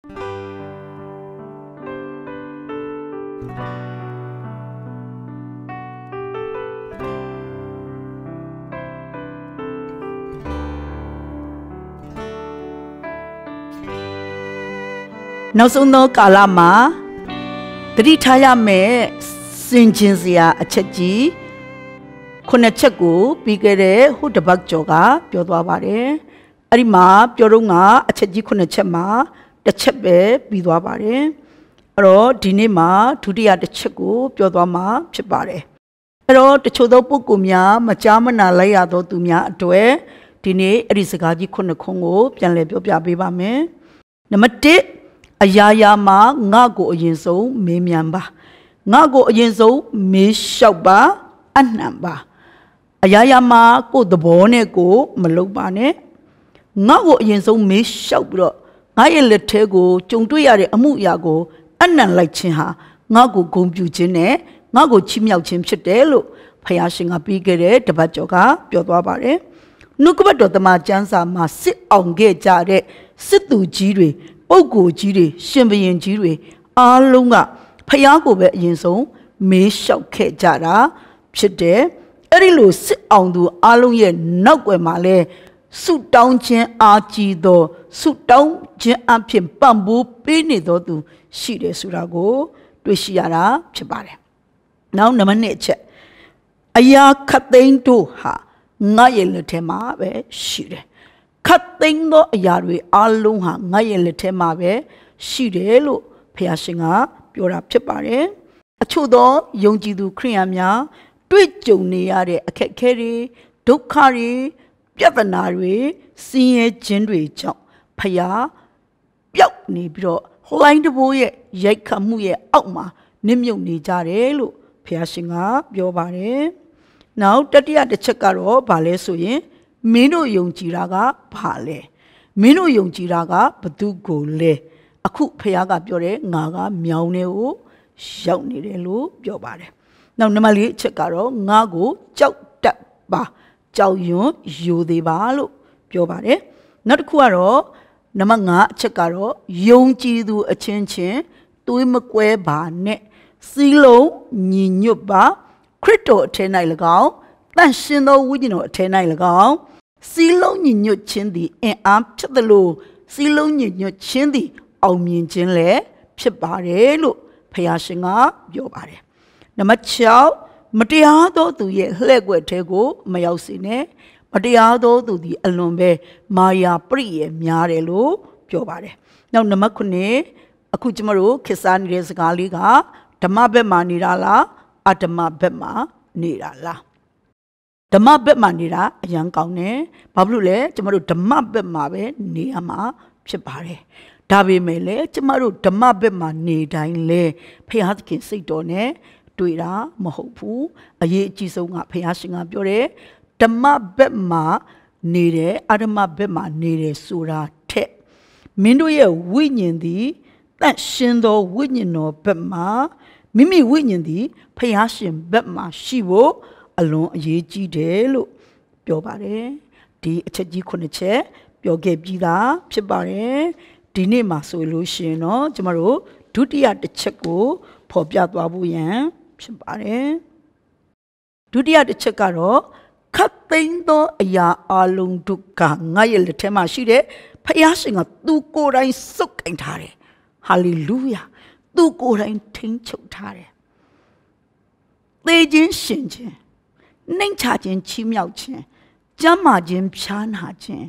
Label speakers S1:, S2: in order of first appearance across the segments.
S1: နောက်ဆုံးသောကာလမှာတတိထားရမယ့်စင်ကျင်စရာ အချက်ကြီးခုနှစ်ချက်ကိုပြီးခဲ့တဲ့ဟိုတပတ်ကျော်ကပြောသွားပါတယ်။အဲ့ဒီမှာပြောတော့ငါအချက်ကြီးခုနှစ်ချက်မှာတစ်ချက်ပဲပြီးသွားပါတယ်အဲ့တော့ဒီနေ့မှာဒုတိယတစ်ချက်ကို ပြောသွားမှာ ဖြစ်ပါတယ်အဲ့တော့တချို့သောပုဂ္ဂိုလ်များမကြားမနာလိုက်ရသောသူများအတွေ့ဒီနေ့အဲ့ဒီစကားကြီးခုနှစ်ခုကိုပြန်လည်ပြောပြပေးပါမယ်နံပါတ်1အရာရာမှာငါ့ကိုအရင်ဆုံးမေးမြန်းပါငါ့ကိုအရင်ဆုံးမေးလျှောက်ပါအနှံပါအရာရာမှာကိုယ်သဘောနဲ့ကိုမလုပ်ပါနဲ့ငါ့ကိုအရင်ဆုံးမေးလျှောက်ပြီးတော့ငါရဲ့လက်ထဲကိုကြုံတွေ့ရတဲ့အမှုအရာကိုအနံ့လိုက်ခြင်းဟာငါ့ကိုဂုဏ်ပြုခြင်းနဲ့ငါ့ကိုချီးမြှောက်ခြင်းဖြစ်တယ်လို့ဖယားရှင်ကပြီးခဲ့တဲ့တပတ်ကျော်ကပြောသွားပါတယ်။နှုတ်ကပတ်တော်တမန်ကျမ်းစာမှာစစ်အောင်ခဲ့ကြတဲ့စစ်သူကြီးတွေပုပ်ကိုကြီးတွေရှင်ဘရင်ကြီးတွေအားလုံးကဖယားကိုပဲအရင်ဆုံးမေးလျှောက်ခဲ့ကြတာဖြစ်တယ်။အဲ့ဒီလိုစစ်အောင်သူအားလုံးရဲ့နောက်ွယ်မှာလဲဆုတောင်းခြင်းအားကြီးသောဆုတောင်းခြင်းအဖြစ်ပံ့ပိုးပေးနေသောသူရှိတယ်ဆိုတာကိုတွေ့ရှိရတာဖြစ်ပါတယ်။နောက်နံပါတ်1ချက်အရာခတ်သိမ်းတို့ဟာငါရဲ့လက်ထဲမှာပဲရှိတယ်။ခတ်သိမ်းသောအရာတွေအလုံးဟာငါရဲ့လက်ထဲမှာပဲရှိတယ်လို့ဖခင်ရှင်ကပြောတာဖြစ်ပါတယ်။အချို့သောယုံကြည်သူခရိယန်များတွေ့ကြုံနေရတဲ့အခက်အခဲတွေဒုက္ခတွေပြဿနာတွေစင်းရဲခြင်းတွေကြောင့်ဖယားပျောက်နေပြီးတော့ဟလိုင်းတဘိုးရဲ့ရိုက်ခတ်မှုရဲ့အောက်မှာနစ်မြုပ်နေကြတယ်လို့ဖယားရှင်ကပြောပါတယ်။နောက်တတိယတစ်ချက်ကတော့ဘာလဲဆိုရင်မင်းတို့ယုံကြည်တာကဘာလဲမင်းတို့ယုံကြည်တာကဘသူကိုလဲအခုဖယားကပြောတယ်ငါကမြောင်းနေကို ရောက်နေတယ်လို့ပြောပါတယ်။နောက်နံပါတ်၄အချက်ကတော့ငါကိုကြောက်တတ်ပါကြောက်ရွံ့ယိုသေးပါလို့ပြောပါတယ်နောက်တစ်ခုကတော့နံပါတ်5အချက်ကတော့ယုံကြည်သူအချင်းချင်းသွေးမကွဲပါနဲ့စီလုံးညီညွတ်ပါခရစ်တော်အထက်၌၎င်းတန်ရှင်သောဝိညာဉ်တော်အထက်၌၎င်းစီလုံးညီညွတ်ခြင်းသည်အင်အားဖြစ်သလိုစီလုံးညီညွတ်ခြင်းသည် အောင်မြင်ခြင်းလည်းဖြစ်ပါတယ်လို့ဖခင်ရှင်ကပြောပါတယ်နံပါတ်6မတရားသောသူရဲ့လှဲ့ွက်ထဲကိုမရောက်စေနဲ့မတရားသောသူသည်အလွန်ပဲမာယာပရိယေများတယ်လို့ပြောပါတယ်။နောက်နံပါတ်9အခုကျမတို့ခေတ်စားနေတဲ့စကားလေးကဓမ္မဘက်မှာနေတာလားအဓမ္မဘက်မှာနေတာလားဓမ္မဘက်မှာနေတာအရန်ကောင်းတယ်။ဘာဖြစ်လို့လဲကျမတို့ဓမ္မဘက်မှာပဲနေရမှာဖြစ်ပါတယ်။ဒါပေမဲ့လည်းကျမတို့ဓမ္မဘက်မှာနေတိုင်းလဲဖျားသခင်စိတ်တော်နဲ့တွေ့တာမဟုတ်ဘူးအရေးအကြီးဆုံးကဘုရားရှင်ကပြောတယ်ဓမ္မဘက်မှာနေတယ်အဓမ္မဘက်မှာနေတယ်ဆိုတာထက်မင်းတို့ရဲ့ဝိညာဉ်သည်တန့်ရှင်းသောဝိညာဉ်တော်ဘက်မှာမိမိဝိညာဉ်သည်ဘုရားရှင်ဘက်မှာရှိဖို့အလွန်အရေးကြီးတယ်လို့ပြောပါတယ်ဒီအချက်ကြီးခုနှစ်ချက် ပြောခဲ့ပြီးသားဖြစ်ပါတယ်ဒီနေ့မှာဆိုလို့ရှိရင်တော့ကျမတို့ဒုတိယတစ်ချက်ကို ဖော်ပြသွားဖို့ရန်ဖြစ်ပါတယ်ဒုတိယတစ်ချက်ကတော့ခတ်သိမ်းသော အရာအလုံးတို့ကငါရဲ့လက်ထဲမှာရှိတဲ့ဖယားရှင်ကသူကိုယ်တိုင်စုပ်ကင်ထားတယ်ဟာလေလုယာသူကိုယ်တိုင်ထိန်းချုပ်ထားတယ်သေခြင်းရှင်ခြင်းနှိမ်ချခြင်းချီးမြှောက်ခြင်းကြမ်းမာခြင်းဖြားနာခြင်း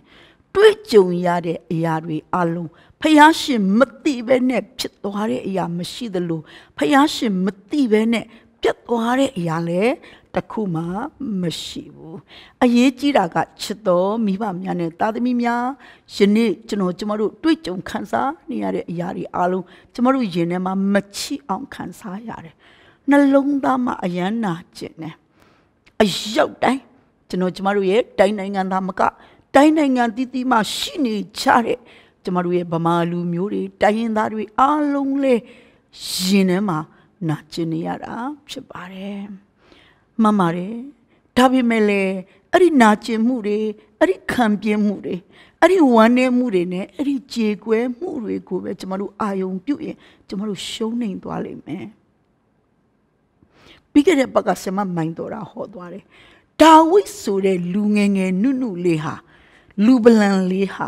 S1: တွေ့ကြုံရတဲ့အရာတွေအလုံးဖယားရှင်မတိပဲနဲ့ဖြစ်သွားတဲ့အရာမရှိသလိုဖယားရှင် မတိပဲနဲ့ပြတ်သွားတဲ့အရာလည်းတခုမှမရှိဘူးအရေးကြီးတာကချစ်တော်မိဘများနဲ့သားသမီးများယနေ့ကျွန်တော်ကျမတို့တွေ့ကြုံခံစားနေရတဲ့အရာတွေအားလုံးကျမတို့ရင်ထဲမှာမချစ်အောင်ခံစားရတယ်နှလုံးသားမှာအယမ်းနာကျင်တယ်အရောက်တိုင်းကျွန်တော်ကျမတို့ရဲ့တိုင်းနိုင်ငံသားမကတိုင်းနိုင်ငံတည်တည်မှ ရှိနေကြတဲ့ကျမတို့ရဲ့ဗမာလူမျိုးတွေတိုင်းရင်းသားတွေအားလုံးလေရင်ထဲမှာနာကျင်နေရတာဖြစ်ပါတယ်မှန်ပါတယ်ဒါပေမဲ့လည်းအဲ့ဒီနာကျင်မှုတွေအဲ့ဒီခံပြင်းမှုတွေအဲ့ဒီဝမ်းနည်းမှုတွေနဲ့အဲ့ဒီကြေကွဲမှုတွေကိုပဲကျွန်တော်တို့အာယုံပြုတ်ရင်ကျွန်တော်တို့ရှုံးနေသွားလိမ့်မယ်ပြီးခဲ့တဲ့ပတ်ကဆမမိုင်းတော်တာဟောသွားတယ်ဒါဝိဆိုတဲ့လူငယ်ငယ်နုနုလေးဟာ လူပလန်လေးဟာ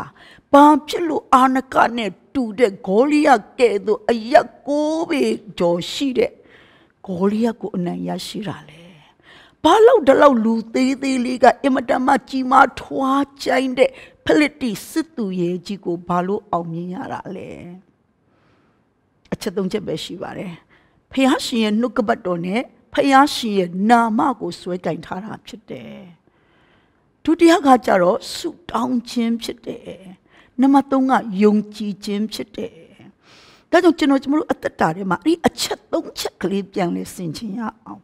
S1: ဘာဖြစ်လို့အာနကနဲ့တူတဲ့ဂေါလိယကဲ့သို့အရက်ကိုးပေကျော်ရှိတဲ့ဂေါလိယကိုအနိုင်ရရှိတာလေဘာလို့ဒီလောက်လူသေးသေးလေးကအင်မတန်မှကြီးမားထွားကျိုင်းတဲ့ဖလစ်တီစစ်သူရဲ့ကြီးကိုဘာလို့အောင်မြင်ရတာလဲအချက်သုံးချက်ပဲရှိပါတယ်ဖះရှင်ရဲ့နှုတ်ကပတ်တော်နဲ့ဖះရှင်ရဲ့နာမကို စွဲကြိုင်ထားတာဖြစ်တယ်ဒုတိယကကြတော့ဆုတောင်းခြင်းဖြစ်တယ်နံပါတ်3ကယုံကြည်ခြင်းဖြစ်တယ်ဒါကြောင့်ကျွန်တော်ကျွန်တော်တို့အသက်တာထဲမှာအဲ့ဒီအချက်၃ချက်ကလေးပြန်လဲဆင်ခြင်ရအောင်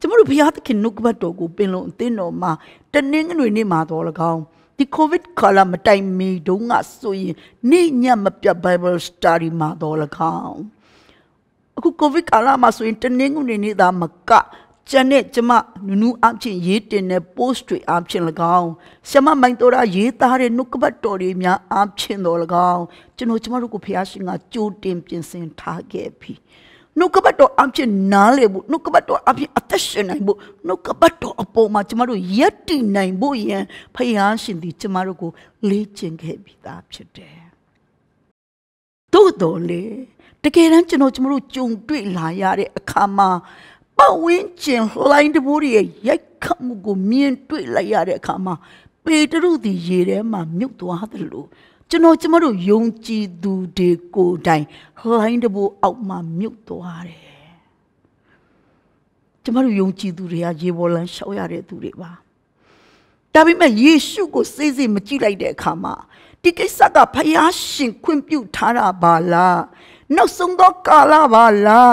S1: ကျွန်တော်တို့ဘုရားသခင်နှုတ်ကပတ်တော်ကိုပင်လုံးအသင်းတော်မှာတနင်္ဂနွေနေ့မှာတော်၎င်းဒီ covid ကာလမတိုင်မီတုန်းကဆိုရင် နေ့ညမပြတ် Bible study မှာတော်၎င်းအခု covid ကာလမှာဆိုရင်တနင်္ဂနွေနေ့သားမကကျန်တဲ့ကျမနူနူအချင်းရေးတင်တဲ့ post တွေအချင်း၎င်းဆမမိုင်တော်ရာရေးသားတဲ့နှုတ်ကပတ်တော်တွေများအချင်းတော်၎င်းကျွန်တော်ကျမတို့ကိုဖះရှင်ကကြိုတင်ပြင်ဆင်ထားခဲ့ပြီနှုတ်ကပတ်တော်အချင်းနားလေဖို့နှုတ်ကပတ်တော်အချင်းအသက်ရှင်နိုင်ဖို့နှုတ်ကပတ်တော်အပေါ်မှာကျမတို့ယက်တည်နိုင်ဖို့ယံဖះရှင်ဒီကျမတို့ကိုလေ့ကျင့်ခဲ့ပြီးသားဖြစ်တယ်သို့တော်လေတကယ်တမ်းကျွန်တော်ကျမတို့ကြုံတွေ့လာရတဲ့အခါမှာပတ်ဝန်းကျင်လှိုင်းတပိုးတွေရဲ့ရိုက်ခတ်မှုကိုမြင်တွေ့လိုက်ရတဲ့အခါမှာ ပေတရုသည်ရေထဲမှာမြုပ်သွားသလိုကျွန်တော်ကျမတို့ယုံကြည်သူတွေကိုယ်တိုင်လှိုင်းတပိုးအောက်မှာမြုပ်သွားတယ်ကျမတို့ယုံကြည်သူတွေကရေပေါ်လမ်းလျှောက်ရတဲ့သူတွေပါဒါပေမဲ့ယေရှုကိုစိတ်စိတ်မကြည့်လိုက်တဲ့အခါမှာဒီကိစ္စကဖယားရှင်ခွင့်ပြုထားတာပါလားနောက်ဆုံးသောကာလပါလား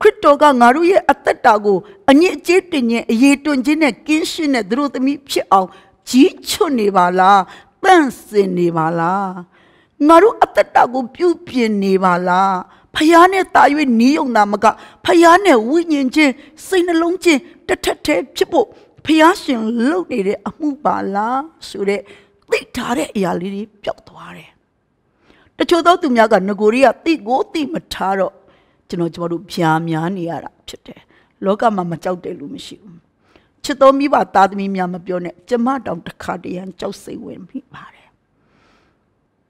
S1: ခရစ်တော်ကငါတို့ရဲ့အသက်တာကိုအညစ်အကြေးတင်ခြင်းအရေးတွန့်ခြင်းနဲ့ကင်းရှင်းတဲ့သူတို့သမီးဖြစ်အောင်ကြီးချွတ်နေပါလားတန့်စင်နေပါလားငါတို့အသက်တာကို ပြုပြင်နေပါလားဖះနဲ့တာ၍နီးယုံတာမကဖះနဲ့ဝိညာဉ်ချင်းစိတ်နှလုံးချင်းတထက်ထဲဖြစ်ဖို့ဖះရှင်လှုပ်နေတဲ့အမှုပါလားဆိုတဲ့သိထားတဲ့အရာလေးတွေပျောက်သွားတယ်တချို့သောသူများကငကိုရီကတိကိုတိမထားတော့ကျွန်တော်ကျမတို့ဗျာများနေရတာဖြစ်တယ်လောကမှာမကြောက်တဲ့လူမရှိဘူးချစ်တော်မိဘသားသမီးများမပြောနဲ့ကျမတောင်တစ်ခါတည်းရန်ကြောက်စိတ်ဝင်မိပါတယ်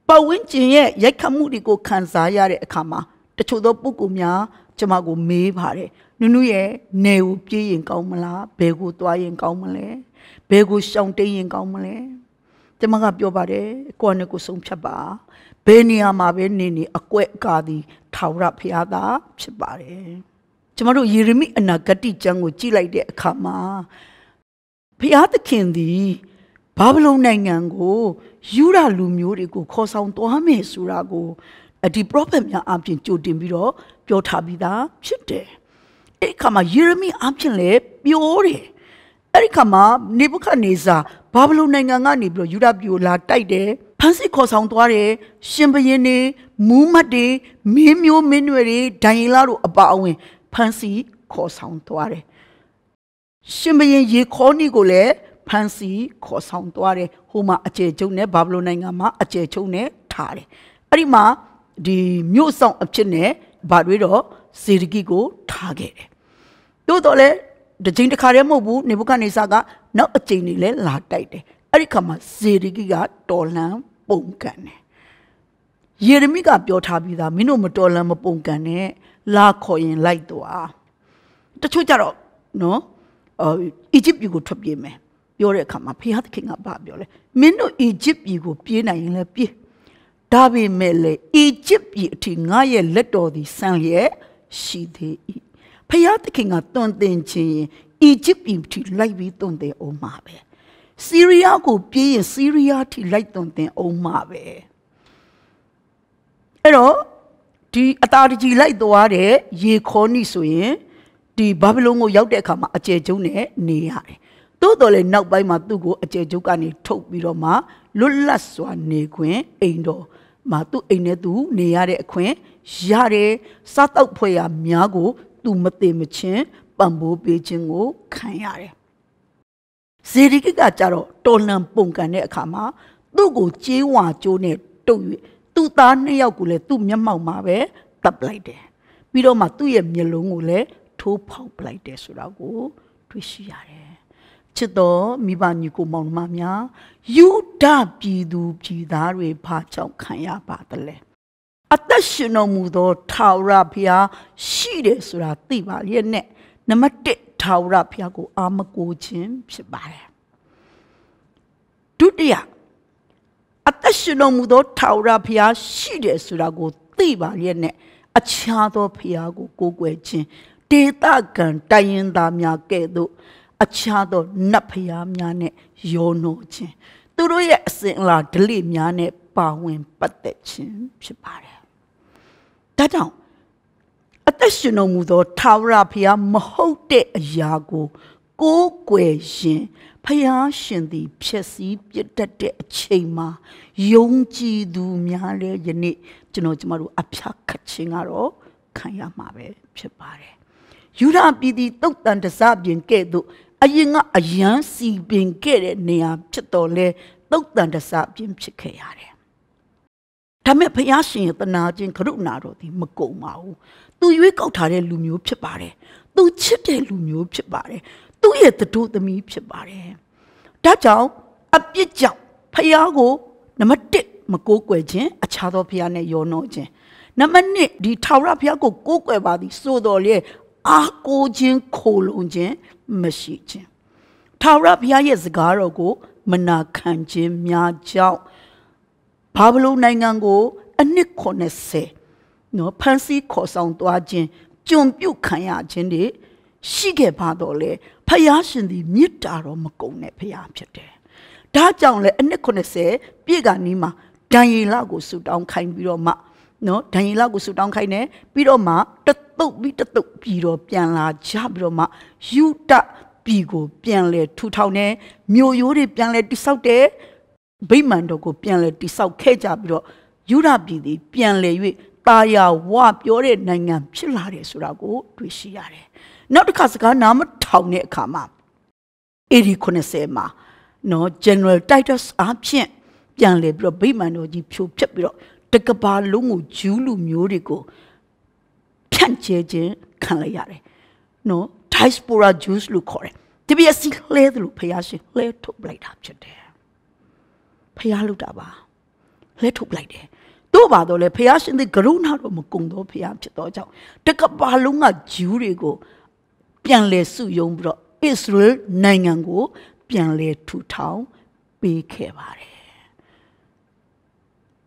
S1: ပဝင်းကျင်ရဲ့ရိုက်ခတ်မှုတွေကိုခံစားရတဲ့အခါမှာတချို့သောပုဂ္ဂိုလ်များကျမကိုမေးပါတယ်နုနုရဲ့နေကိုပြေးရင်ကောင်းမလားဘယ်ကို သွားရင်ကောင်းမလဲဘယ်ကိုရှောင်တိန်ရင်ကောင်းမလဲကျမကပြောပါတယ်ကိုယ့်အနေကိုဆုံးဖြတ်ပါဘယ်နေရာမှာပဲနေနေအကွက်အကာသည်ထာဝရဘုရားသာဖြစ်ပါတယ်။ကျွန်တော်တို့ယေရမိအနာဂတိကျမ်းကိုကြည့်လိုက်တဲ့အခါမှာဘုရားသခင်သည်ဘာဗလုန်နိုင်ငံကိုယူရလူမျိုးတွေကိုခေါ်ဆောင်သွားမယ်ဆိုတာကိုအဒီ prophet များအပြင်ကြိုတင်ပြီးတော့ပြောထားပြီးသားဖြစ်တယ်။အဲ့ဒီခါမှာယေရမိအပြင်လည်းပြောတယ်။အဲ့ဒီခါမှာနေဘုခဒ်နေဇာဘာဗလုန်နိုင်ငံကနေပြီးတော့ယူရပြည်ကိုလာတိုက်တယ်ဖန်ဆီးခေါ်ဆောင်သွားတဲ့ရှင်ဘရင်တွေမူးမတ်တွေမင်းမျိုးမင်းနွယ်တွေဒိုင်ယလတို့အပါအဝင်ဖန်ဆီးခေါ်ဆောင်သွားတယ်ရှင်ဘရင်ရေခေါနီကိုလည်းဖန်ဆီးခေါ်ဆောင်သွားတယ်ဟိုမှာအကျယ်ချုပ်နဲ့ဘာဘလုန်နိုင်ငံမှာအကျယ်ချုပ်နဲ့ထားတယ်အဲ့ဒီမှာဒီမြို့ဆောင်အဖြစ်နဲ့ဘာတွေတော့စေရဂီကိုထားခဲ့တယ်သို့တော်လည်းဒီချိန်တစ်ခါတည်းမဟုတ်ဘူးနေဘုခနေဆာကနောက်အချိန်တွေလည်းလာတိုက်တယ်အဲ့ဒီခါမှာဇေရဂီကတော်လှန်ပုန်ကန်တယ်ယေရမိကပြောထားပြီးသားမင်းတို့မတော်လန်မပုန်ကန်နဲ့လာခေါ်ရင်လိုက်သွားတချို့ကြတော့နော်အာအီဂျစ်ပြည်ကိုထွက်ပြေးမယ်ပြောတဲ့အခါမှာဖျားသခင်ကဘာပြောလဲမင်းတို့အီဂျစ်ပြည်ကိုပြေးနိုင်ရင်လည်းပြေးဒါပေမဲ့လေအီဂျစ်ပြည်အထိငါရဲ့လက်တော်သည်ဆန်လျက်ရှိသေး၏ဖျားသခင်ကတွင်တင်ခြင်းရင်အီဂျစ်ပြည်အထိလိုက်ပြီးတွင်တယ်အောင်မှာပဲစီးရီးယားကို ပြေးရင်စီးရီးယားထိလိုက်သွန်သင်အောင်မှာပဲအဲ့တော့ဒီအတာတကြီးလိုက်သွားတဲ့ရေခေါနိဆိုရင်ဒီဘာဘီလုန်ကိုရောက်တဲ့အခါမှာအကျယ်ကျုံနဲ့နေရတယ်ို့တော်လည်းနောက်ပိုင်းမှာသူ့ကိုအကျယ်ကျုပ်ကနေထုတ်ပြီးတော့မှလွတ်လပ်စွာနေခွင့်အိမ်တော်မှာသူ့အိမ်နဲ့သူနေရတဲ့အခွင့်ရတယ်စားတောက်ဖွဲ့ရများကို သူမသိမချင်းပံ့ပိုးပေးခြင်းကိုခံရတယ်ဇေဒီကိကကြတော့တော်လှန်ပုန်ကန်တဲ့အခါမှာသူ့ကိုကြေးဝါကျိုးနဲ့တုပ်၍သူ့သားနှစ်ယောက်ကိုလည်းသူ့မျက်မှောက်မှာပဲတပ်ပလိုက်တယ်။ပြီးတော့မှသူ့ရဲ့မျက်လုံးကိုလည်းထိုးဖောက်ပလိုက်တယ်ဆိုတာကို တွေ့ရှိရတယ်။ချစ်တော်မိဘညီကိုမောင်နှမများယူဒပြည်သူပြည်သားတွေဘာကြောင့်ခံရပါသလဲ။အသက်ရှင်တော်မူသောထာဝရဘုရား ရှိတယ်ဆိုတာသိပါလျက်နဲ့နံပါတ်1ထာဝရဘုရားကိုအာမကိုခြင်း ဖြစ်ပါတယ်ဒုတိယအသက်ရှင်တော်မူသောထာဝရဘုရားရှိတယ်ဆိုတာကို သိပါလျက်နဲ့အခြားသောဘုရားကို ကိုးကွယ်ခြင်းဒေသခံတိုင်းရင်းသားများကဲ့သို့အခြားသောနတ်ဘုရားများနဲ့ယောနိုခြင်းသူတို့ရဲ့အစဉ်အလာဓလေ့များနဲ့ပါဝင်ပတ်သက်ခြင်း ဖြစ်ပါတယ်ဒါကြောင့်အသက်ရှင်တော်မူသောထာဝရဘုရားမဟုတ်တဲ့အရာကို ကိုးကွယ်ရှင်ဖျားရှင်သည် ဖြစ်စည်းပြတ်တတ်တဲ့အချိန်မှာယုံကြည်သူများလည်းယနေ့ကျွန်တော်ကျမတို့အဖျားခတ်ခြင်းကတော့ခံရမှာပဲဖြစ်ပါတယ်။ယူဒပြည်သည်တုတ်တန်တစပြင်ကဲ့သို့ အရင်ကအယံစီပင်ခဲ့တဲ့နေရာဖြစ်တော်လဲတုတ်တန်တစပြင်ဖြစ်ခဲ့ရတယ်။ဒါမဲ့ဘုရားရှင်ရဲ့တနာခြင်းကရုဏာတော်သည်မကုန်ပါဘူး။သူရွေးကောက်ထားတဲ့လူမျိုးဖြစ်ပါတယ်သူချစ်တဲ့လူမျိုးဖြစ်ပါတယ်သူ့ရဲ့တတို့သမီးဖြစ်ပါတယ်ဒါကြောင့်အပြစ်ကြောင့်ဖယားကိုနံပါတ်1မကိုးကွယ်ခြင်းအခြားသောဖယားနဲ့ယောနှောခြင်းနံပါတ်2ဒီထာဝရဘုရားကိုကိုးကွယ်ပါသည် ဆိုတော်လေအားကိုးခြင်းခိုလုံခြင်းမရှိခြင်းထာဝရဘုရားရဲ့စကားတော်ကို မနာခံခြင်းများကြောင့်ဘာဘလုန်နိုင်ငံကိုအနှစ်80နော်ဖန်ဆီးခေါ်ဆောင်သွားခြင်းကြုံပြုတ်ခံရခြင်းတွေရှိခဲ့ပါတော့လေဖယားရှင်သည်မေတ္တာတော့မကုန်တဲ့ဖယားဖြစ်တယ်။ဒါကြောင့်လေအနှစ်80ပြည့်ကနီးမှာဒံယေလကိုဆူတောင်းခိုင်းပြီးတော့မှနော်ဒံယေလကိုဆူတောင်းခိုင်းတယ်ပြီးတော့မှတတုတ်ပြီးတတုတ်ပြီးတော့ပြန်လာကြပြီးတော့မှယူတပြည်ကိုပြန်လဲထူထောင်တယ်မြို့ရိုးတွေပြန်လဲတိဆောက်တယ်ဗိမာန်တော်ကိုပြန်လဲတိဆောက်ခဲ့ကြပြီးတော့ယူဒပြည်သည်ပြန်လဲ၍တာယာဝပြောတဲ့နိုင်ငံဖြစ်လာတယ်ဆိုတာကိုတွေ့ရှိရတယ်။နောက်တစ်ခါစကားနားမထောင်တဲ့အခါမှာအေဒီ90မှာနော် General Titus အဖြစ်ပြန်လေပြီးတော့ဗိမာန်တော်ကြီးဖြိုဖျက်ပြီးတော့တကဘာလုံးကိုဂျူးလူမျိုးတွေကိုဖြန့်ကျဲခြင်းခံလိုက်ရတယ်။နော် Diaspora Jews လို့ခေါ်တယ်။ဒီပြစီလှဲတယ်လို့ဖះရှင်လှဲထုတ်ပလိုက်တာဖြစ်တယ်။ဖះလုတာပါ။လှဲထုတ်ပလိုက်တယ်တို့ပါတော့လေဖះရှင်သည်ကရုဏာတော်မကုန်သောဖះဖြစ်သောကြောင့်တကပါလုံးကဂျူးတွေကို ပြန်လဲစုယုံပြီးတော့အစ္စရေလနိုင်ငံကိုပြန်လဲထူထောင်ပေးခဲ့ပါတယ်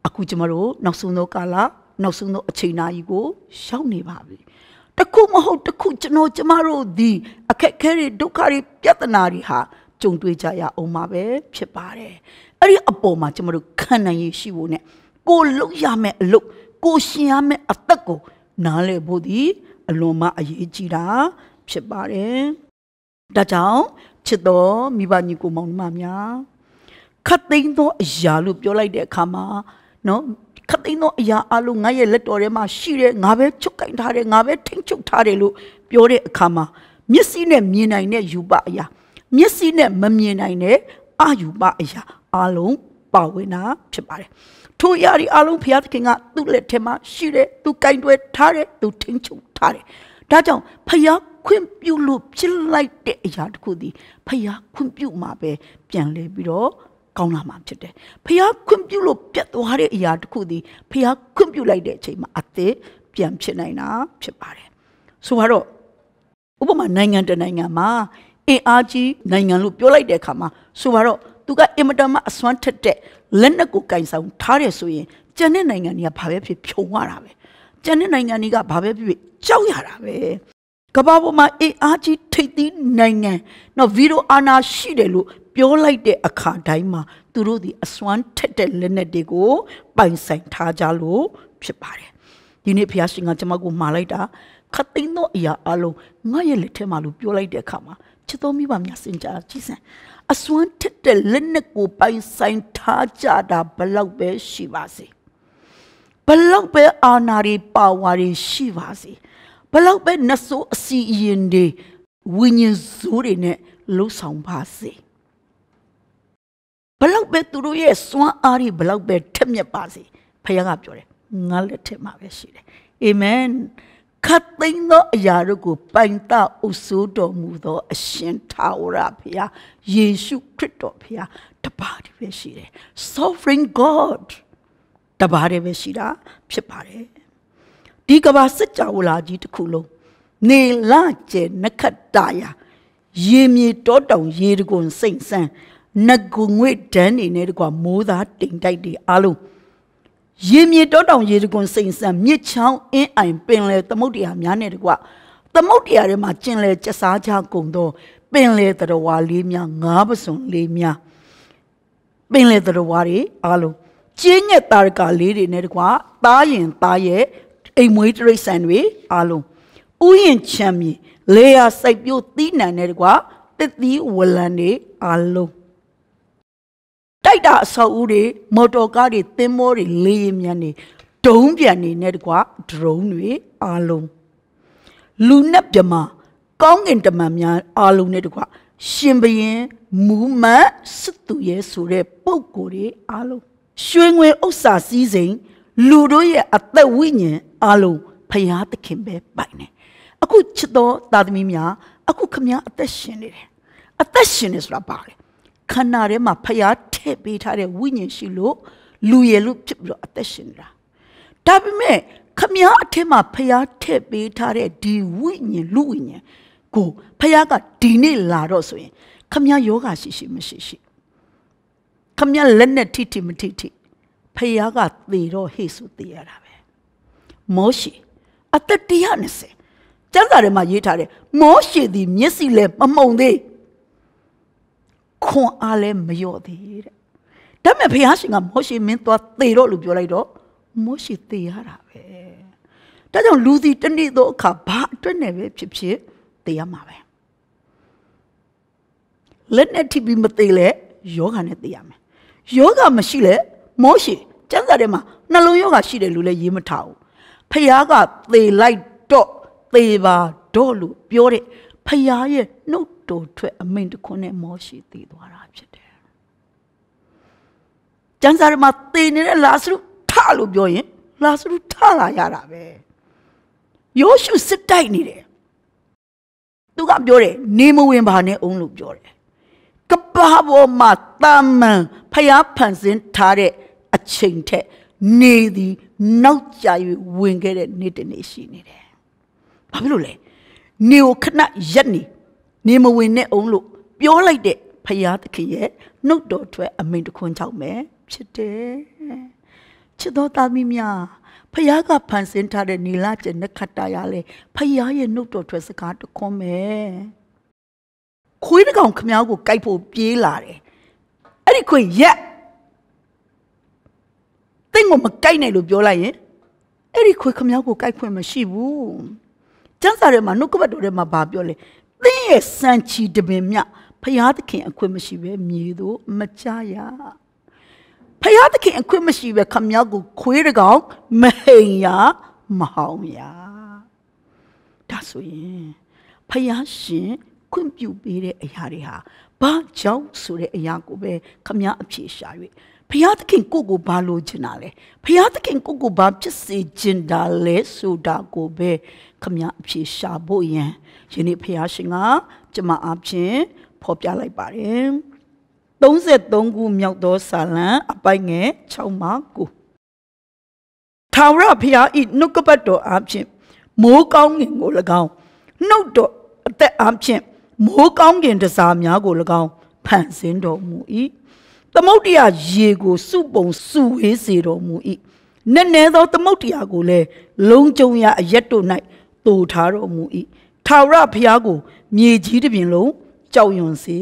S1: အခုကျမတို့နောက်ဆုံးသောကာလနောက်ဆုံးသောအချိန်နာကြီးကို ရောက်နေပါပြီတခုမဟုတ်တခုကျွန်တော်ကျမတို့ဒီအခက်ခဲတွေဒုက္ခတွေပြဿနာတွေဟာကြုံတွေ့ကြရအောင်မှာပဲဖြစ်ပါတယ်အဲ့ဒီအပေါ်မှာကျမတို့ခံနိုင်ရရှိဖို့ ਨੇ ကိုလုံရမယ်အလုပ်ကိုရှင်ရမယ်အသက်ကို နားလည်ဖို့ဒီအလွန်မှအရေးကြီးတာဖြစ်ပါတယ်။ဒါကြောင့်ချစ်တော်မိဘညီကိုမောင်နှမများခတ်သိမ်းသောအရာလို့ပြောလိုက်တဲ့အခါမှာနော်ခတ်သိမ်းသောအရာအလုံးငါရဲ့လက်တော်ထဲမှာရှိတယ်ငါပဲချုပ်ကင်ထားတယ်ငါပဲထိမ့်ချုပ်ထားတယ်လို့ပြောတဲ့အခါမှာမျက်စိနဲ့မြင်နိုင်တဲ့ယူပအရာမျက်စိနဲ့မမြင်နိုင်တဲ့အယူပအရာအလုံးပါဝင်တာဖြစ်ပါတယ်ထိုအရာတွေအလုံးဘုရားသခင်ကသူ့လက်ထဲမှာရှိတယ်သူကင်တွယ်ထားတယ်သူထိန်းချုပ်ထားတယ်ဒါကြောင့်ဘုရားခွင့်ပြုလို့ဖြစ်လိုက်တဲ့အရာတစ်ခုသည်ဖျားခွင့်ပြုမှာပဲပြန်လဲပြီးတော့ကောင်းလာမှာဖြစ်တယ်။ဖျားခွင့်ပြုလို့ပြတ်သွားတဲ့အရာတစ်ခုသည်ဖျားခွင့်ပြုလိုက်တဲ့အချိန်မှာအသက်ပြန်ဖြစ်နိုင်တာဖြစ်ပါတယ်။ဆိုတော့ဥပမာနိုင်ငံတနိုင်ငံမှာအင်အားကြီးနိုင်ငံလို့ပြောလိုက်တဲ့အခါမှာဆိုတော့သူကအင်မတန်မှအစွမ်းထက်တဲ့လက်နက်ကိုကင်ဆောင်ထားတယ်ဆိုရင်ကျန်တဲ့နိုင်ငံတွေကဘာပဲဖြစ်ဖြုံရတာပဲကျန်တဲ့နိုင်ငံတွေကဘာပဲဖြစ်ကြောက်ရတာပဲကမ္ဘာပေါ်မှာအေအားကြီးထိပ်သီးနိုင်ငံနော်ဗီရိုအာနာရှိတယ်လို့ပြောလိုက်တဲ့အခါတိုင်းမှာသူတို့ဒီအစွမ်းထက်တဲ့လက်နက်တွေကို ပိုင်ဆိုင်ထားကြလို့ဖြစ်ပါတယ်ဒီနေ့ဖျားရှင်ကကျွန်မကိုမှာလိုက်တာခတ်သိမ်းသောအရာ အလုံးငါရဲ့လက်ထဲမှာလို့ပြောလိုက်တဲ့အခါမှာချစ်တော်မိဘများစင်ကြကြည်စံအစွမ်းထက်တဲ့လက်နဲ့ကိုပိုင်ဆိုင်ထားကြတာဘလောက်ပဲရှိပါစေဘလောက်ပဲအာနာတွေပါဝါတွေရှိပါစေဘလောက်ပဲနှဆိုးအစီအရင်တွေဝိညာဉ်ဆိုးတွေနဲ့လှုပ်ဆောင်ပါစေဘလောက်ပဲသူတို့ရဲ့စွမ်းအားတွေဘလောက်ပဲထက်မြက်ပါစေဖခင်ကပြောတယ်ငါလက်ထက်မှာပဲရှိတယ်အာမင်ခတ်သိမ်းသော အရာတို့ကို ပိုင်တအုပ်စိုးတော်မူသော အရှင်ထာဝရဘုရားယေရှုခရစ်တော်ဘုရားတပါးတည်းပဲရှိတယ် sovereign god တပါးတည်းပဲရှိတာဖြစ်ပါတယ်ဒီကဘာစစ်ကြောလာကြီးတစ်ခုလုံးနေလကျဲနခတ်တာယာရေမြေတောတောင်ရေတကွန်စိမ့်ဆန်းနဂုငွေဒန်းနေနဲ့တကွာမိုးသားတိမ်တိုက်တွေအားလုံးရေမြေတောတောင်ရေတကွန်စိန်ဆန်မြစ်ချောင်းအင်းအိုင်ပင်လယ်သမုတ်တရားများနဲ့တကွသမုတ်တရားထဲမှာကျင်လည်ကျဆားကြကုန်သောပင်လယ်တရဝါလေးများငါးပစွန်လေးများပင်လယ်တရဝါတွေအားလုံးကျင်းညက်တာရကလေးတွေနဲ့တကွတားရင်တားရဲ့အိမ်မွေးတရိတ်ဆန်တွေအားလုံးဥယင်ချမ်းမြေလေယာစိုက်ပျိုးသီးနှံနဲ့တကွတစ်သီးဝလံတွေအားလုံးတိုက်တာအဆောက်အဦတွေမော်တော်ကားတွေသင်္ဘောတွေလေယာဉ်မြန်တွေဒုံးပြန်နေနဲ့တကွာဒရုန်းတွေအားလုံးလူနဲ့ပြမကောင်းကင်တမန်များ အားလုံးနဲ့တကွာရှင်ဘရင်မူမတ်စစ်သူရဲဆိုတဲ့ပုံကိုယ်တွေအားလုံးရွှေငွေဥစ္စာစည်းစိမ်လူတို့ရဲ့အသက်ဝိညာဉ်အားလုံးဖရာသခင်ပဲပိုင်တယ်အခုချစ်တော်သားသမီးများ အခုခမများအသက်ရှင်နေတယ်အသက်ရှင်နေဆိုတာပါလေခန္ဓာထဲမှာဖရာထထည့်ပေးထားတဲ့ဝိညာဉ်ရှိလို့လူရည်လို့ဖြစ်ပြီးတော့အသက်ရှင်တာဒါပေမဲ့ခမည်းအထက်မှာဖျားထည့်ပေးထားတဲ့ဒီဝိညာဉ်လူဝိညာဉ်ကိုဖျားကဒီနေ့လာတော့ဆိုရင်ခမည်းယောဂရှိရှိမရှိရှိခမည်းလက်နဲ့ထိထိမထိထိဖျားကသေတော့ဟေ့ဆိုသေရတာပဲမောရှိအသက်120ကျမ်းစာထဲမှာရေးထားတယ်မောရှိသည်မျက်စိလည်းမမှုန်သေးခွန်အားလည်းမလျော့သေးတဲ့ဒါပေမဲ့ဘုရားရှင်ကမောရှေမင်းသွားသေတော့လို့ပြောလိုက်တော့မောရှေသေရတာပဲဒါကြောင့်လူစီတနေ့သောအခါဘာအတွက်နဲ့ပဲဖြစ်ဖြစ်သေရမှာပဲလက်နဲ့ထိပြီးမသေလဲယောဂနဲ့သေရမယ်ယောဂမရှိလဲမောရှေကျမ်းစာထဲမှာနှလုံးယောဂရှိတယ်လို့လည်းရေးမထားဘူးဖခင်ကသေလိုက်တော့သေပါတော့လို့ပြောတဲ့ဖခင်ရဲ့နှုတ်တော်ထွက်အမိန်တခွန်းနဲ့မောရှေသေသွားတာဖြစ်တယ်ကျမ်းစာထဲမှာသေနေတဲ့လာဇရုထလို့ပြောရင်လာဇရုထလာရတာပဲယောရှုစစ်တိုက်နေတယ်သူကပြောတယ်နေမဝင်ပါနဲ့အုံးလို့ပြောတယ်ကပါပေါ်မှာတာမန်ဖျားဖန်ဆင်းထားတဲ့အချိန်ထက်နေသည်နောက်ကျ၍ဝင်ခဲ့တဲ့နေ့တစ်နေ့ရှိနေတယ်ဘာဖြစ်လို့လဲနေကိုခဏရက်နေနေမဝင်နဲ့အုံးလို့ပြောလိုက်တဲ့ဖရာသခင်ရဲ့နှုတ်တော်ထွက်အမိန်တခွန်းကြောင့်ပဲဖြစ်တယ်ချစ်တော်သားမိများဖယားကဖန်ဆင်းထားတဲ့နီလာကျင်နခတ်တာရလေဖယားရဲ့နှုတ်တော်ထွက်စကားတခွန်းပဲခွေးတကောင်ခမောင်းကိုကြိုက်ဖို့ပြေးလာတယ်အဲ့ဒီခွေးရက်တင့်ကိုမကြိုက်နိုင်လို့ပြောလိုက်ရင်အဲ့ဒီခွေးခမောင်းကိုကြိုက်ခွင့်မရှိဘူးကျန်းစာထဲမှာနှုတ်ကပတ်တော်ထဲမှာဗာပြောလေသင်ရဲ့စံချီတပင်မြဖယားသခင်အခွင့်မရှိပဲမြေတို့မကြရဖယားသခင်အခွင့်မရှိပဲခမည်းကို ခွေးတကောင်မဟိန်ရမဟောင်ရဒါဆိုရင်ဖယားရှင်ခွင့်ပြုပေးတဲ့အရာတွေဟာဘာကြောင့်ဆိုတဲ့အရာကိုပဲခမည်းအဖြေရှာ၍ဘုရားသခင် ကိုကိုဘာလိုချင်တာလဲဘုရားသခင်ကိုကိုဘာဖြစ်စေချင်တာလဲဆိုတာကိုပဲခမအဖြေရှာဖို့ယံယနေ့ဘုရားရှင်ကကျမအဖြစ်ဖော်ပြလိုက်ပါတယ်33ခုမြောက်သောစာလံအပိုက်ငယ်6မှ9ထာဝရဘုရားဤနှုတ်ကပတ်တော်အားဖြင့်မိုးကောင်းကင်ကို၎င်းနှုတ်တော်အသက်အားဖြင့်မိုးကောင်းကင်တစားများကို၎င်းဖန်ဆင်းတော်မူ၏သမုတ်တရားရေကို စုပုံစုဝေးစေတော်မူ၏နက်နဲသောသမုတ်တရားကိုလည်းလုံကြုံရအရက်တို့၌တူထားတော်မူ၏ထာဝရဘုရားကိုမြေကြီးတစ်ပြင်လုံးကြောက်ရွံ့စေ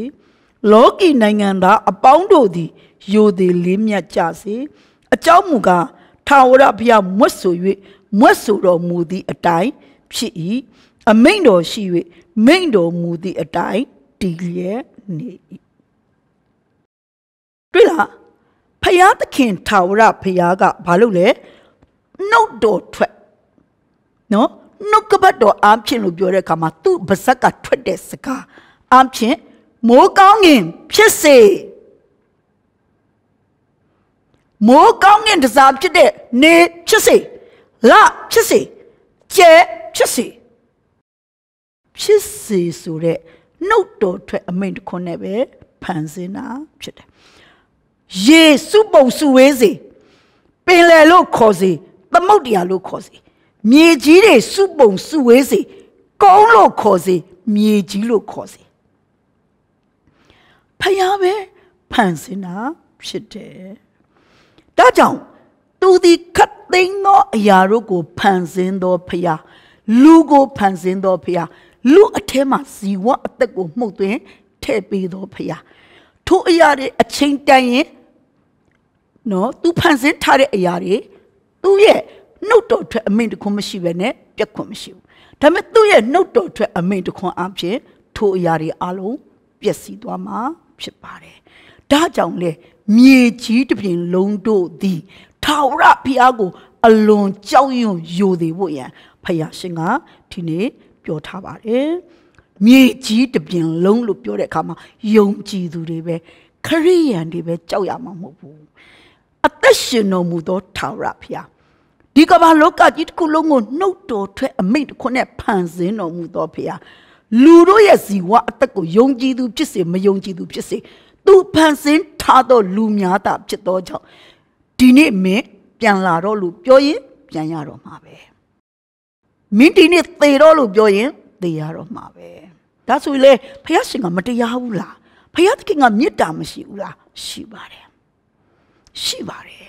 S1: လောကီနိုင်ငံသားအပေါင်းတို့သည်ယိုသည်လေးမြတ်ကြစေအကြောင်းမူကားထာဝရဘုရားမွတ်ဆို၍မွတ်ဆိုတော်မူသည့်အတိုင်းဖြစ်၏အမိန်တော်ရှိ၍မိန်တော်မူသည့်အတိုင်းတည်လျက်နေ၏တွေ့လားဖျားသခင်ထာဝရဘုရားကဘာလုပ်လဲနှုတ်တော်ထွက်နော်နှုတ်ကပတ်တော်အားဖြင့်လို့ပြောတဲ့အခါမှာသူ့ပါဇက်ကထွက်တဲ့စကားအဖြစ်မိုးကောင်းငင် ဖြစ်စေမိုးကောင်းငင်တစားဖြစ်တဲ့နေဖြစ်စေလဖြစ်စေကျဲဖြစ်စေဖြစ်စေဆိုတဲ့နှုတ်တော်ထွက်အမိန့်တစ်ခွန်းနဲ့ပဲဖန်ဆင်းတာဖြစ်တယ်ရေစုပုံစုဝေးစေပင်လယ်လို့ခေါ်စေသမုတ်တရားလို့ခေါ်စေမြေကြီးတွေစုပုံ စုဝေးစေကုန်းလို့ခေါ်စေမြေကြီးလို့ခေါ်စေဖယားပဲဖန်ဆင်းတာဖြစ်တယ်။ဒါကြောင့်သူသည်ခတ်သိမ်းသောအရာတို့ကိုဖန်ဆင်းသောဖယားလူကိုဖန်ဆင်းသောဖယားလူအထဲမှာဇီဝအသက်ကိုမှုတ်သွင်းထည့်ပေးသောဖယားထိုအရာတွေအချိန်တန်ရင်နော်သူဖန်ဆင်းထားတဲ့အရာတွေသူ့ရဲ့နှုတ်တော်ထွက်အမိန်တခွန်းမရှိပဲနဲ့ပြက်ခွန်းမရှိဘူး။ဒါပေမဲ့သူ့ရဲ့နှုတ်တော်ထွက်အမိန်တခွန်းအပြင်ထိုအရာတွေအလုံးပျက်စီးသွားမှာဖြစ်ပါတယ်။ဒါကြောင့်လေမြေကြီးတစ်ပြင်လုံးတို့သည်ထာဝရဘုရားကို အလွန်ကြောက်ရွံ့ယိုသည်ဖို့ရန်ဖယားရှင်ကဒီနေ့ပြောထားပါတယ်။မြေကြီးတစ်ပြင်လုံးလို့ပြောတဲ့အခါမှာယုံကြည်သူတွေပဲခရိယန်တွေပဲကြောက်ရမှာမဟုတ်ဘူး။အသက်ရှင်တော်မူသောထာဝရဘုရားဒီကမ္ဘာလောကကြီးတစ်ခုလုံးကိုနှုတ်တော်ထွက်အမိတ်တစ်ခုနဲ့ဖန်ဆင်းတော်မူသောဘုရား။လူတို့ရဲ့ဇီဝအသက်ကိုယုံကြည်သူဖြစ်စေမယုံကြည်သူဖြစ်စေသူဖန်ဆင်းထားသောလူများတာဖြစ်သောကြောင့်ဒီနေ့မင်းပြန်လာတော့လို့ပြောရင်ပြန်ရတော့မှာပဲမင်းဒီနေ့သေတော့လို့ပြောရင် သေရတော့မှာပဲဒါဆိုလေဖယားရှင်ကမတရားဘူးလားဖယားသခင်ကမေတ္တာမရှိဘူးလားရှိပါတယ်ရှိပါတယ်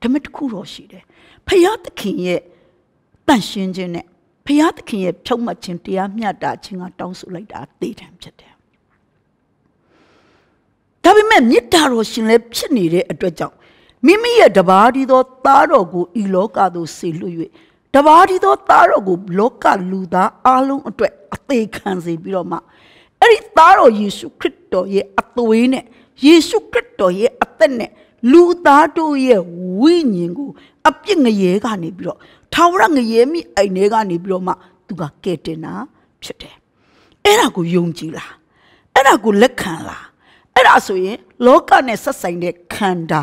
S1: ဓမ္မတစ်ခုတော့ရှိတယ်ဖယားသခင်ရဲ့တန့်ရှင်းခြင်းနဲ့ဖျားသခင်ရဲ့ဖြုံးမှတ်ခြင်းတရားမျှတခြင်းကတောင်းဆိုလိုက်တာသေတံဖြစ်တယ်ဒါပေမဲ့မေတ္တာတော်ရှင်လည်းဖြစ်နေတဲ့အတွက်ကြောင့်မိမိရဲ့တပါးဒီသော သားတော်ကိုဤလောကသို့ဆေလွတ်၍တပါးဒီသောသားတော်ကို လောကလူသားအလုံးအတွက်အသေးခံစေပြီးတော့မှအဲ့ဒီသားတော်ယေရှုခရစ်တော်ရဲ့အသွေးနဲ့ယေရှုခရစ်တော်ရဲ့အသက်နဲ့လူသားတို့ရဲ့ဝိညာဉ်ကို အပြစ်ငရဲကနေပြီးတော့ထာဝရငရေမိအိမ်ထဲကနေပြီးတော့မှသူကကဲတင်တာဖြစ်တယ်အဲ့ဒါကိုယုံကြည်လားအဲ့ဒါကိုလက်ခံလားအဲ့ဒါဆိုရင် လောကနဲ့ဆက်ဆိုင်တဲ့ခန္ဓာ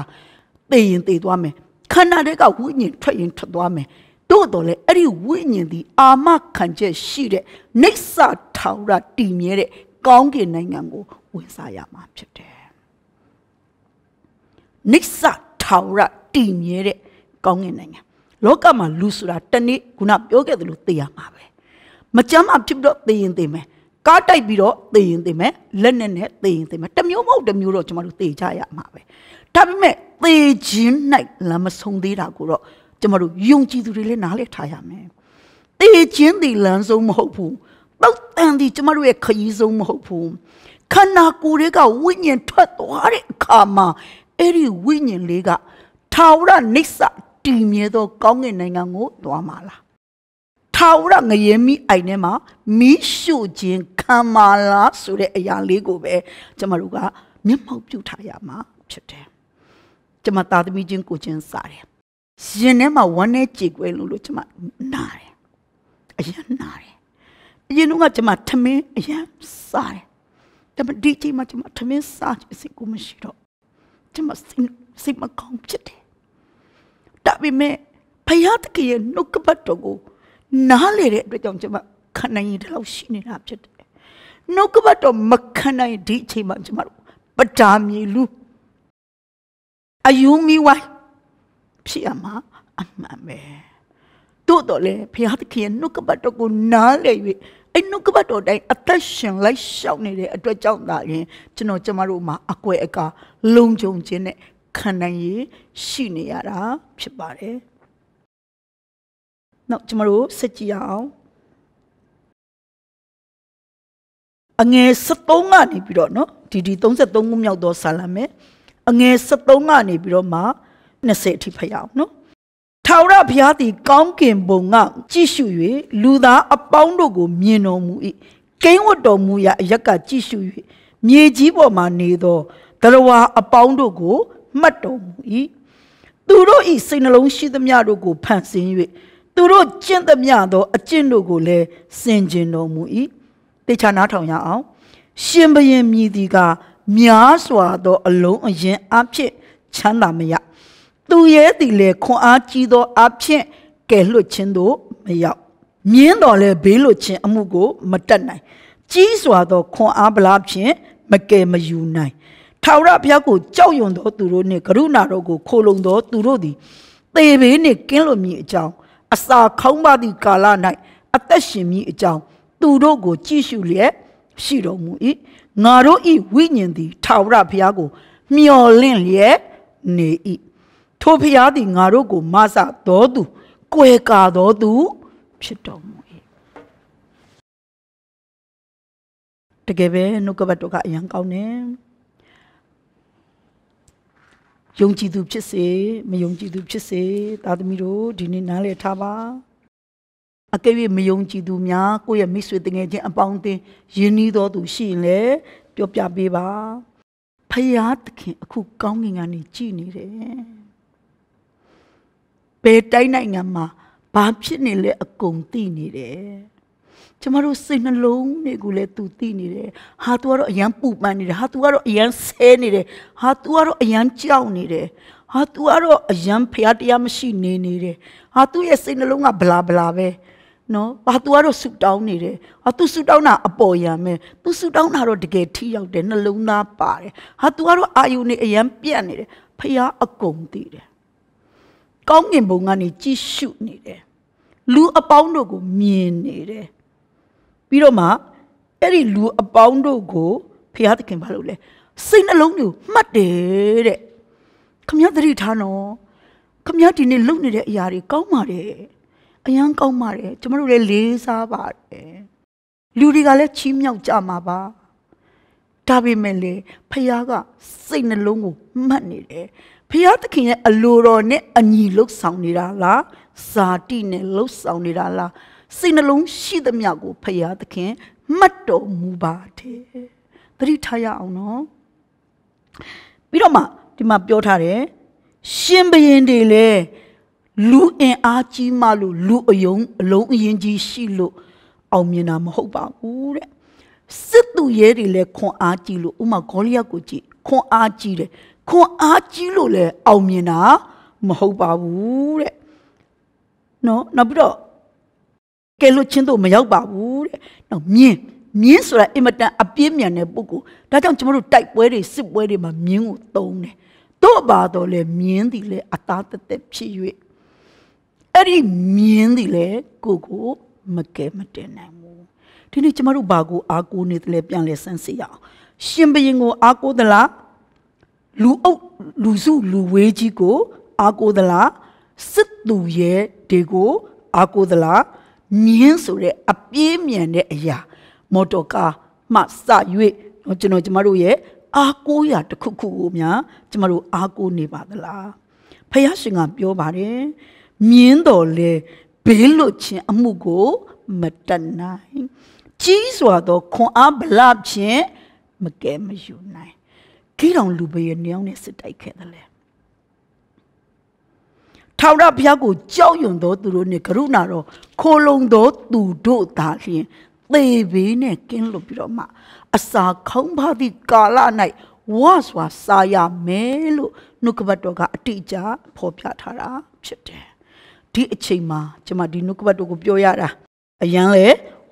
S1: သိရင်သိသွားမယ်ခန္ဓာတွေကဝိညာဉ်ထွက်ရင်ထွက်သွားမယ်တို့တော့လေအဲ့ဒီဝိညာဉ်ဒီအာမခံချက်ရှိတဲ့နှိစ္စထာဝရတည်မြဲတဲ့ကောင်းကင်နိုင်ငံကိုဝင်စားရမှာဖြစ်တယ်နှိစ္စထာဝရတည်မြဲတဲ့ကောင်းကင်နိုင်ငံလောကမှာလူဆိုတာတနေ့ခုနပြောခဲ့သလိုသိရမှာပဲမကြမ်းမဖြစ်ပြီးတော့သိရင်သိမယ်ကားတိုက်ပြီးတော့သိရင်သိမယ်လက်နဲ့နဲ့သိရင်သိမယ်တမျိုးမဟုတ်တမျိုးတော့ကျွန်တော်တို့သိကြရမှာပဲဒါပေမဲ့သိခြင်း၌လမ်းမဆုံးသေးတာကိုတော့ကျွန်တော်တို့ယုံကြည်သူတွေလည်းနားလည်ထားရမယ်သိခြင်းဒီလမ်းဆုံးမဟုတ်ဘူးတောက်တန်ဒီကျွန်တော်တို့ရဲ့ခရီးဆုံးမဟုတ်ဘူးခန္ဓာကိုယ်တွေကဝိညာဉ်ထွက်သွားတဲ့အခါမှာအဲ့ဒီဝိညာဉ်လေးကထာဝရနိစ္စတည်မြဲသောကောင်းကင်နိုင်ငံကိုသွားမှာလားထာဝရငရေမိအိုင်ထဲမှာမိရှို့ခြင်းခံမာလားဆိုတဲ့အရာလေးကိုပဲကျမတို့ကမျက်မှောက်ပြုထားရမှာဖြစ်တယ်ကျမသားသမီးချင်းကိုချင်းစားတယ်ရင်ထဲမှာဝမ်းနဲ့ကြေကွဲလို့လို့ကျမနာတယ်အရင်နာတယ်အရင်ကကျမထမင်းအရင်စားတယ်ဒါပေမဲ့ဒီအချိန်မှာကျမထမင်းစားခြင်းစိတ်ကိုမရှိတော့ကျမစိတ်မကောင်းဖြစ်တယ်ဒါပေမဲ့ဖယားတကရဲ့နှုတ်ကပတ်တော်ကို နားလေတဲ့အတွက်ကြောင့်ကျွန်မခံနိုင်ရတဲ့လောက်ရှိနေတာဖြစ်တယ်။နှုတ်ကပတ်တော်မခံနိုင်ဒီအချိန်မှာကျွန်မတို့ပတာမီလူအယူမီဝိုင်းဖြစ်ရမှာအမှန်ပဲ။သို့တော်လည်းဖယားတကရဲ့နှုတ်ကပတ်တော်ကိုနားလေ၍အဲ့နှုတ်ကပတ်တော်တိုင်းအသက်ရှင်လိုက်ရှောက်နေတဲ့အတွက်ကြောင့်သာရင်ကျွန်တော်ကျမတို့မှာအကွယ်အကာလုံခြုံခြင်းနဲ့ခံနိုင်ရည်ရှိနေရတာဖြစ်ပါတယ်။နောက်ကျမတို့စစ်ကြည့်အောင်အငယ်73ကနေပြီးတော့နော်ဒီဒီ33ခုမြောက်သောဆာလမဲအငယ်73ကနေပြီးတော့မှ20အထိဖတ်ရအောင်နော်ထာဝရဘုရားသည်ကောင်းကင်ဘုံကကြည့်ရှု၍လူသားအပေါင်းတို့ကို မြင်တော်မူ၏ကိန်းဝတ်တော်မူရာအရက်ကကြည့်ရှု၍မြေကြီးပေါ်မှနေသောတရဝါအပေါင်းတို့ကိုမှတ်တော်မူ၏သူတို့ဤစိတ်နှလုံးရှိသမျှတို့ကိုဖန်ဆင်း၍သူတို့ကျင့်သမျှသောအကျင့်တို့ကိုလည်းစင်ကြင်တော်မူ၏တေချာနားထောင်ရအောင် ရှင်ဘုရင်မြည်သည်ကများစွာသော အလုံးအရင်အဖြစ်ချမ်းသာမရသူရဲ့သည်လည်းခွန်အားကြီးသောအဖြစ်ကယ်လွတ်ခြင်းတို့မရောက်မြင်းတော်လည်းဘေးလွတ်ခြင်းအမှုကိုမတတ်နိုင် ကြီးစွာသောခွန်အားဗလားဖြင့်မကယ်မယူနိုင်ထာဝရဘုရားကိုကြောက်ရွံ့သောသူတို့နှင့်ကရုဏာတော်ကိုခိုလုံသောသူတို့သည်သေဘေးနှင့်ကင်းလွတ်မည်အကြောင်းအစာခေါင်းပါသည့်ကာလ၌အသက်ရှင်မည်အကြောင်းသူတို့ကို ကြည့်ရှုလျက်ရှိတော်မူ၏ငါတို့၏ဝိညာဉ်သည်ထာဝရဘုရားကို မျှော်လင့်လျက်နေ၏ထိုဘုရားသည်ငါတို့ကိုမဆတော်သူကွယ်ကာတော်သူ ဖြစ်တော်မူ၏တကယ်ပဲနှုတ်ကပတ်တော်ကအရန်ကောင်းတယ်ယုံကြည်သူဖြစ်စေမယုံကြည်သူဖြစ်စေသာသမီတို့ဒီနေ့နားလည်ထားပါအကယ်၍မယုံကြည်သူများကိုယ့်ရဲ့မိတ်ဆွေတငယ်ချင်းအပေါင်းအသင်းယဉ်ဤတော်သူရှိရင်လည်းပြောပြပေးပါဖယားသခင် အခုကောင်းကင်ကနေကြည်နေတယ်ဘယ်တိုင်းနိုင်ငံမှာဘာဖြစ်နေလဲအကုန်သိနေတယ်ကျမတို့စိတ်နှလုံးတွေကိုလည်းသူသိနေတယ်။ဟာ तू ကတော့အရန်ပူပန်နေတယ်။ဟာ तू ကတော့အရန်ဆဲနေတယ်။ဟာ तू ကတော့အရန်ကြောက်နေတယ်။ဟာ तू ကတော့အရန်ဖျားတရားမရှိနေနေတယ်။ဟာ तू ရဲ့စိတ်နှလုံးကဘလာဘလာပဲ။နော်။ဟာ तू ကတော့ဆူတောင်းနေတယ်။ဟာ तू ဆူတောင်းတာအပေါ်ယံပဲ။ तू ဆူတောင်းတာတော့တကယ်ထိရောက်တယ်နှလုံးသားပါတယ်။ဟာ तू ကတော့အာယုန်နဲ့အရန်ပြတ်နေတယ်။ဖျားအကုန်သိတယ်။ကောင်းငင်ဘုံကနေကြည့်ရှုနေတယ်။လူအပေါင်းတို့ကိုမြင်နေတယ်။ပြီးတော့မှအဲ့ဒီလူအပေါင်းတို့ကိုဖျားသခင်ဘာလို့လဲစိတ်နှလုံးကို မှတ်တယ်တဲ့ခမရသတိထားနော်ခမရဒီနေ့လုပ်နေတဲ့အရာတွေကောင်းပါတယ်အယံကောင်းပါတယ်ကျမတို့လည်းလေးစားပါတယ်လူတွေကလည်းချီးမြှောက်ကြမှာပါဒါပေမဲ့လေဖះကစိတ်နှလုံးကိုမှတ်နေတယ်ဖះသခင်ရဲ့အလိုတော်နဲ့အညီလှုပ်ဆောင်နေတာလားဇာတိနဲ့လှုပ်ဆောင်နေတာလားစိတ်နှလုံးရှိသမျှကိုဖရာသခင်မှတ်တော်မူပါတယ်သတိထားရအောင်နော်ပြီးတော့မှဒီမှာပြောထားတယ်ရှင်ဘရင်တွေလေလူအင်အားကြီးမှလို့လူအယုံအလုံးအရင်ကြီး ရှိလို့အောင်မြင်တာမဟုတ်ပါဘူးတဲ့စစ်သူရဲတွေလည်းခွန်အားကြီးလို့ဥမာဂေါလိယကိုကြည့်ခွန်အားကြီးတယ်ခွန်အားကြီးလို့လည်းအောင်မြင်တာမဟုတ်ပါဘူးတဲ့နော်နောက်ပြီးတော့ကယ်လွတ်ခြင်းတို့မရောက်ပါဘူးတဲ့။နော်မြင်းမြင်းဆိုတာအင်မတန်အပြင်းမြန်တဲ့ပုဂ္ဂိုလ်။ဒါကြောင့်ကျွန်တော်တို့တိုက်ပွဲတွေစစ်ပွဲတွေမှာမြင်းကိုသုံးတယ်။တို့ပါတော့လေမြင်းဒီလေအသားတက်တက်ဖြစ်၍အဲ့ဒီမြင်းဒီလေကိုကိုမကယ်မတင်နိုင်ဘူး။ဒီနေ့ကျွန်တော်တို့ဘာကိုအားကိုးနေတယ်လဲပြန်လဲစမ်းစစ်ရအောင်။ရှင်ဘရင်ကိုအားကိုးသလားလူအုပ်လူစုလူဝေးကြီးကို အားကိုးသလားစစ်သူရဲတွေကို အားကိုးသလားမြင်းဆိုတဲ့အပြေးမြန်တဲ့အရာမော်တော်ကားမှစ၍ကျွန်တော်ကျမတို့ရဲ့အားကိုးရာတစ်ခုခုကိုများကျမတို့အားကိုးနေပါသလားဖယားရှင်ကပြောပါတယ်မြင်းတော်လဲဘေးလွတ်ခြင်းအမှုကို မတတ်နိုင် ကြီးစွာသောခွန်အားဗလဖြင့်မကဲမယူနိုင်ကြီးတော်လူပရေနှောင်းနဲ့စစ်တိုက်ခဲ့တယ်ထာဝရဘုရားကိုကြောက်ရွံ့သောသူတို့နှင့်ကရုဏာတော်ခိုလုံသောသူတို့သာလျှင်သေဘေးနဲ့ကင်းလွတ်ပြီးတော့မှအစာခေါင်းပါသည့်ကာလ၌ဝါစွာစားရမယ်လို့နှုတ်ကပတ်တော်ကအတိအကျဖော်ပြထားတာဖြစ်တယ်။ဒီအချိန်မှာကျွန်မဒီနှုတ်ကပတ်တော်ကိုပြောရတာအရန်လေ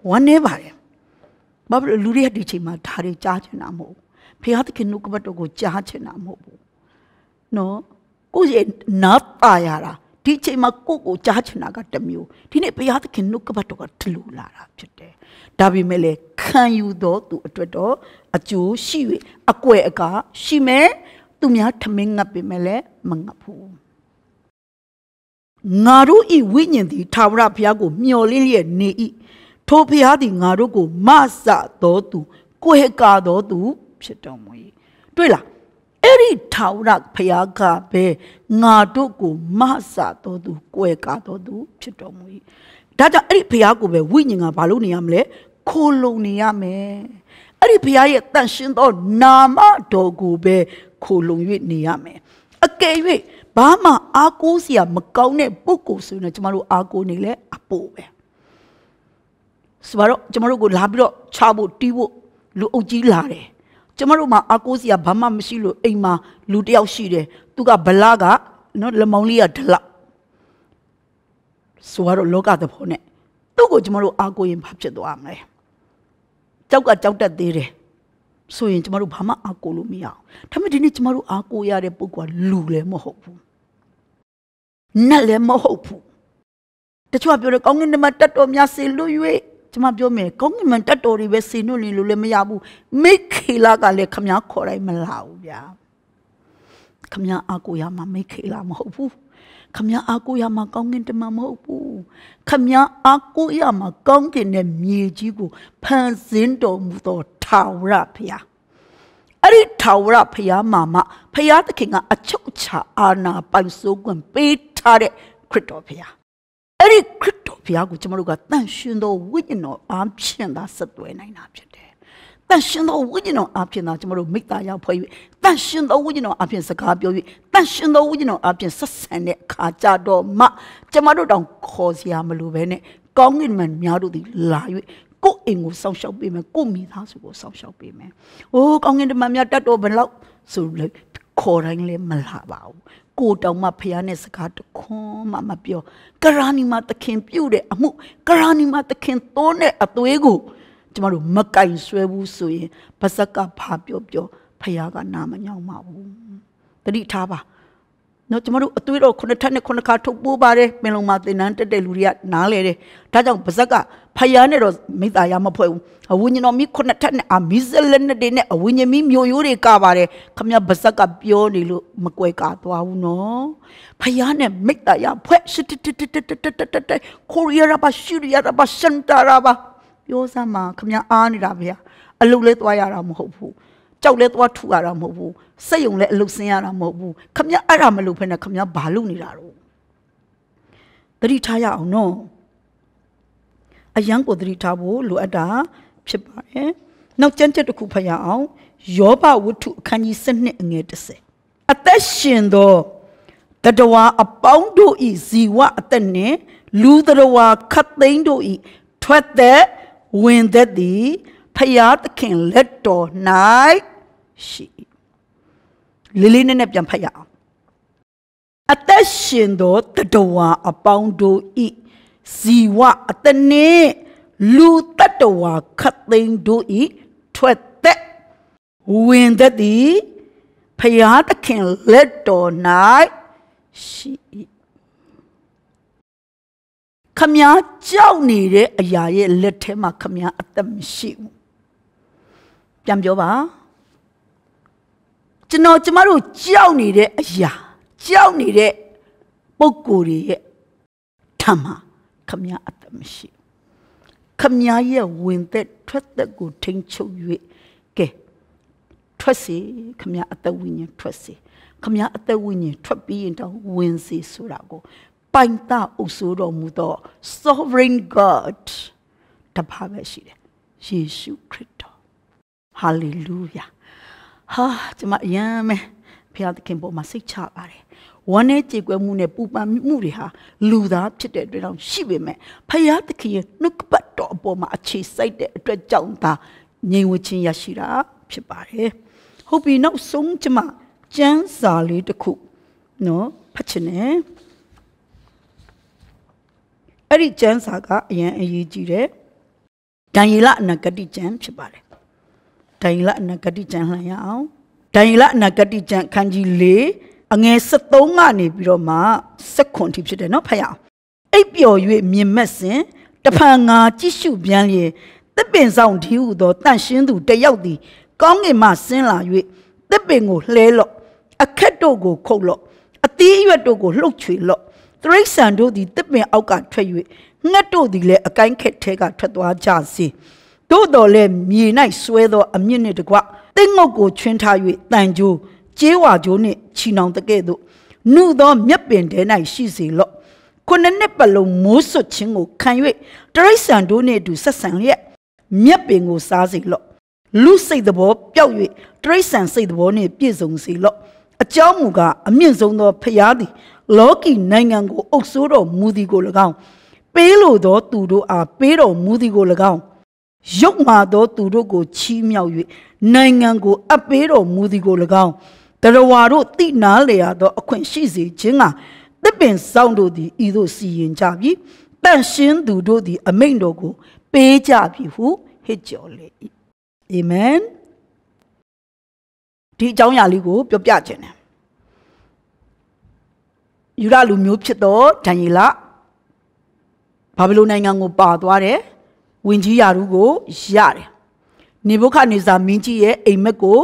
S1: ဝမ်းနေပါတယ်။ဘာဖြစ်လို့လူတွေကဒီအချိန်မှာဒါတွေကြားချင်တာမဟုတ်ဘူး။ဖခင်သခင်နှုတ်ကပတ်တော်ကိုကြားချင်တာမဟုတ်ဘူး။နော်။ကိုယ့်ရဲ့နားပါရတာဒီအချိန်မှာကိုယ့်ကိုကြားချင်တာကတစ်မျိုးဒီနေ့ဘုရားသခင်နှုတ်ကပတ်တော်ကထလူလာတာဖြစ်တယ်ဒါပေမဲ့လေခံယူတော့သူအတွက်တော့အကျိုးရှိ၍အကွယ်အကာရှိမယ်သူများ ထမင်းငတ်ပေမဲ့လည်းမငတ်ဘူးငါတို့ဤဝိညာဉ်သည် ထာဝရဘုရားကို မျှော်လင့်လျက်နေ၏ထိုဘုရားသည်ငါတို့ကိုမဆတော်သူကိုဟေကာတော်သူ ဖြစ်တော်မူ၏တွေ့လားအဲ့ဒီထာဝရဘုရားကပဲငါတို့ကိုမဆာတော်သူ၊ကွယ်ကာတော်သူဖြစ်တော်မူ၏ဒါကြောင့်အဲ့ဒီဘုရားကိုပဲဝိညာဉ်ကဘာလို့နေရမလဲခိုလုံနေရမယ်အဲ့ဒီဘုရားရဲ့တန်ရှင်းသောနာမတော်ကိုပဲခိုလုံ၍နေရမယ်အကယ်၍ဘာမှအားကိုးစရာမကောင်းတဲ့ပုဂ္ဂိုလ်ဆိုရင်ကျွန်တော်တို့အားကိုးနေလေအပိုးပဲဆိုတော့ကျွန်တော်တို့ကိုလာပြီးတော့ချဖို့တီးဖို့လူအုပ်ကြီးလာတယ်ကျမတို့မှာအကိုးစီကဘာမှမရှိလို့အိမ်မှာလူတယောက်ရှိတယ်သူကဗလာကနော်လမောင်လေးကဒလောက်ဆိုတော့လောကသဘောနဲ့သူ့ကိုကျမတို့အာကိုရင်ဘာဖြစ်သွားမလဲကြောက်ကကြောက်တတ်သေးတယ်ဆိုရင်ကျမတို့ဘာမှအာကိုလို့မရအောင်ဒါပေမဲ့ဒီနေ့ကျမတို့အာကိုရတဲ့ပုဂ္ဂိုလ်ကလူလည်းမဟုတ်ဘူးနတ်လည်းမဟုတ်ဘူးတချို့ကပြောတယ်ကောင်းကင်နမတတ်တော်များစေလွတ်ကျမပြောမယ်ကောင်းကင်မန်တက်တော်တွေပဲစင်လို့လင်းလို့လည်းမရဘူးမိခေလာကလည်းခမည်းခေါ်တိုင်းမလာဘူးဗျာခမည်းအာကိုရမှာမိခေလာမဟုတ်ဘူးခမည်းအာကိုရမှာကောင်းကင်တမန်မဟုတ်ဘူးခမည်းအာကိုရမှာကောင်းကင်နဲ့မြေကြီးကိုဖန်ဆင်းတော်မူသောထာဝရဘုရားအဲ့ဒီထာဝရဘုရားမှာမှဘုရားသခင်ကအချုပ်အခြာအာဏာပိုင်ဆိုးခွင့်ပေးထားတဲ့ခရစ်တော်ဘုရားအဲ့ဒီခရဘုရားကိုကျွန်တော်တို့ကတန်ရှင်သောဝိညာဉ်တော်အားဖြင့်သာဆက်သွယ်နိုင်တာဖြစ်တယ်။တန်ရှင်သောဝိညာဉ်တော်အားဖြင့်သာကျွန်တော်တို့မိသားရောက်ဖွဲ့၍တန်ရှင်သောဝိညာဉ်တော်အားဖြင့်စကားပြော၍တန်ရှင်သောဝိညာဉ်တော်အားဖြင့်ဆက်ဆံတဲ့အခါကြတော့မှကျွန်တော်တို့တောင်ခေါ်စရာမလိုပဲနဲ့ကောင်းကင်မှန်များတို့သည်လာ၍ကိုယ့်အိမ်ကိုစောင့်ရှောက်ပေးမယ်ကိုယ့်မိသားစုကိုစောင့်ရှောက်ပေးမယ်။အိုးကောင်းကင်တမန်များတတ်တော်ဘယ်လောက်ဆိုလဲခေါ်တိုင်းလည်းမလာပါဘူးကိုတောင်မှဖះနဲ့စကားတခွန်းမှမပြောကရာနီမှာသခင်ပြုတဲ့အမှုကရာနီမှာသခင်သွန်းတဲ့အသွေးကို ကျမတို့မကင်ဆွဲဘူးဆိုရင်ဘဇက်ကဘာပြောပြောဖះကနာမညောင်းပါဘူးတတိထားပါနော်ကျမတို့အသွေးတော်ခုနှစ်ထပ်နဲ့ခုနှစ်ခါထုတ်ပိုးပါတယ်ပင်လုံးမှာသင်္นานတက်တဲ့လူတွေကနားလဲတယ်ဒါကြောင့်ပါဇက်ကဖယားနဲ့တော့မိသားရမဖွဲ့ဘူးအဝိညာဉ်တော်မိခုနှစ်ထပ်နဲ့အာမီဇလက်နဲ့တွေနဲ့အဝိညာဉ်မိမျိုးရိုးတွေကပါတယ်ခမရပါဇက်ကပြောနေလို့မကွယ်ကာသွားဘူးနော်ဖယားနဲ့မိသားရဖွဲ့ရှစ်တတတတတတတတကိုရီးယားရပါရှူရီးယားရပါစန်တာရပါပြောစမ်းပါခမရအားနေတာဗျာအလုပ်လဲသွားရတာမဟုတ်ဘူးကြောက်လဲသွားထူရတာမဟုတ်ဘူးစိတ်ယုံလဲအလုတ်ဆင်းရတာမဟုတ်ဘူးခမရအဲ့ဒါမလို့ဖ ೇನೆ ခမရဘာလို့နေတာတော့သတိထားရအောင်နော်အယံကိုသတိထားဖို့လိုအပ်တာ ဖြစ်ပါတယ်နောက်ကျမ်းချက်တစ်ခုဖတ်ရအောင်ယောဘဝတ္ထုအခန်းကြီး7အငယ်10အသက်ရှင်သောတတဝါအပေါင်းတို့ဤဇီဝအသက်နှင့် လူတတဝါခတ်သိမ်းတို့ဤထွက်သက်ဝင်သက်သည်ဖယားသခင်လက်တော်၌ရှိလေးလေးနက်နက်ပြန်ဖတ်ရအောင်အသက်ရှင်သောတတဝါအပေါင်းတို့ဤဇီဝအတနှင့်လူတတဝါခတ်သိမ်းတို့ဤထွက်သက်ဝင်သက်သည်ဖယားသခင်လက်တော်၌ရှိ ခမ ्या ကြောက်နေတဲ့အရာရဲ့လက်ထဲမှာခမ ्या အသက်မရှိဘူးပြန်ပြောပါကျွန်တော်ကျမတို့ကြောက်နေတဲ့အရာကြောက်နေတဲ့ပုံကိုယ်တွေရဲ့ထမခမရအသက်မရှိ ခမရရဲ့ဝင်သက်ထွက်သက်ကိုထိန်ချုပ်၍ကဲထွက်စေခမရအသက်ဝိညာဉ်ထွက်စေခမရအသက်ဝိညာဉ်ထွက်ပြီးရင်တော့ဝင်စေဆိုတာကိုပိုင်တာအုပ်စိုးတော်မူသော sovereign god တပါးပဲရှိတယ်ယေရှုခရစ်ဟာလေလုယာဟာကျွန်မအယံမဲဖခင်သခင်ပေါ်မှာစိတ်ချပါတယ်ဝမ်းနဲ့ကြေကွဲမှုနဲ့ပူပန်မှုတွေဟာလူသားဖြစ်တဲ့အတွက်တော့ရှိပေမဲ့ဖခင်သခင်ရဲ့နှုတ်ပတ်တော်အပေါ်မှာအခြေစိုက်တဲ့အတွက်ကြောင့်သာငြိမ်ဝခြင်းရရှိတာဖြစ်ပါတယ်ဟုတ်ပြီနောက်ဆုံးကျွန်မကျမ်းစာလေးတစ်ခုနော်ဖတ်ချင်တယ်အဲ့ဒီကျမ်းစာကအရင်အရေးကြီးတယ်ဒံယေလအနာဂတိကျမ်းဖြစ်ပါတယ်ဒိုင်လအနာဂတိကျမ်းလှန်ရအောင်ဒိုင်လအနာဂတိကျမ်းခန်းကြီး၄အငယ်73ကနေပြီးတော့မှ79ထိဖြစ်တယ်နော်ဖတ်ရအောင်အိပ်ပျော်၍မြင်မဲ့စဉ်တဖန်ငါကြည့်ရှုပြန်လျင်တစ်ပင်ဆောင်ဒီဟုသောတန့်ရှင်းသူတယောက်သည်ကောင်းကင်မှဆင်းလာ၍တစ်ပင်ကိုလှဲလော့အခက်တို့ကို ခုတ်လော့အသီးအရွက်တို့ကိုလှုပ်ချွေလော့သရိษံတို့သည်တစ်ပင်အောက်ကထွက်၍ငှက်တို့သည်လည်းအကိုင်းခက်ထဲကထွက်သွားကြစေ။တို့တော်လဲမြေ၌ဆွဲသော အမြင့်နှင့်တကွတင်းငုတ်ကိုချွင်းထား၍တန်ကြိုးကျေးဝါကြိုးနှင့်ချီနှောင်တကဲ့သို့နုသောမြက်ပင်ထဲ၌ရှိစေလော့ခုနှစ်နှစ်ပတ်လုံးမိုးဆွခြင်းကိုခံ၍တရိษံတို့နှင့်အတူဆက်ဆံလျက်မြက်ပင်ကို စားစေလော့လူစိတ်သဘောပျောက်၍တရိษံစိတ်သဘောနှင့်ပြည့်စုံစေလော့အကြောင်းမူကားအမြင့်ဆုံးသောဖျားသည်လောကီနိုင်ငံကိုအုပ်စိုးတော်မူသည်ကို၎င်းပေးလိုသောသူတို့အားပေးတော်မူသည်ကို၎င်းရုပ်မာသောသူတို့ကိုချီးမြှောက်၍နိုင်ငံကိုအပ်ပေးတော်မူသည်ကို၎င်းတရဝါတို့တိနာလျာသောအခွင့်ရှိစေခြင်းကသစ်ပင်ဆောင်တို့သည်ဤသို့စီရင်ကြပြီတန့်ရှင်းသူတို့သည် အမိန့်တော်ကို ပေးကြပြီဟုဟစ်ကြော်လေ၏အာမင်ဒီအကြောင်းအရာလေးကို ပြောပြခြင်းတယ်ယူရလူမျိုးဖြစ်သောဒန်ယေလဘာဘီလိုနိုင်ငံကို ပါသွားတယ်ဝင်ကြီးယာရုကိုရတယ်နေဘုခနေဇာမင်းကြီးရဲ့အိမ်မက်ကို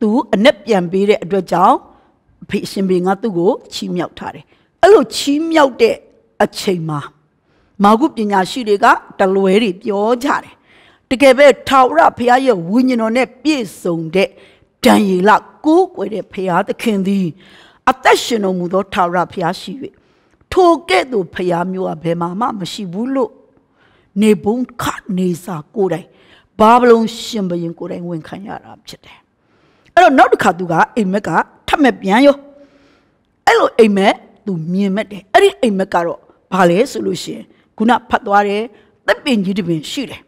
S1: သူအနက်ပြန်ပေးတဲ့အတွက်ကြောင့်အဖေရှင်ဘေငါသူ့ကိုချီးမြှောက်ထားတယ်အဲ့လိုချီးမြှောက်တဲ့အချိန်မှာမာဂုပညာရှိတွေကတလွဲတွေပြောကြတယ်တကယ်ပဲထာဝရဘုရားရဲ့ဝိညာဉ်တော်နဲ့ပြည့်စုံတဲ့ဒံယေလကိုးကွယ်တဲ့ဘုရားသခင်သည်အသက်ရှင်တော်မူသောထာဝရဘုရားရှိ၍ထိုကဲ့သို့ဘုရားမျိုးကဘယ်မှာမှ မရှိဘူးလို့နေဘုံခနေစာကိုတိုင်ဘာဘလုံရှင်ဘရင်ကိုတိုင်ဝန်ခံရတာဖြစ်တယ်အဲ့တော့နောက်တစ်ခါသူကအိမ်မက်ကထပ်မဲ့ပြန်ရောအဲ့လိုအိမ်မက်သူမြင်မဲ့တယ်အဲ့ဒီအိမ်မက်ကတော့ဘာလဲဆိုလို့ရှင်ခုနဖတ်သွားတယ်သစ်ပင်ကြီးတစ်ပင်ရှိတယ်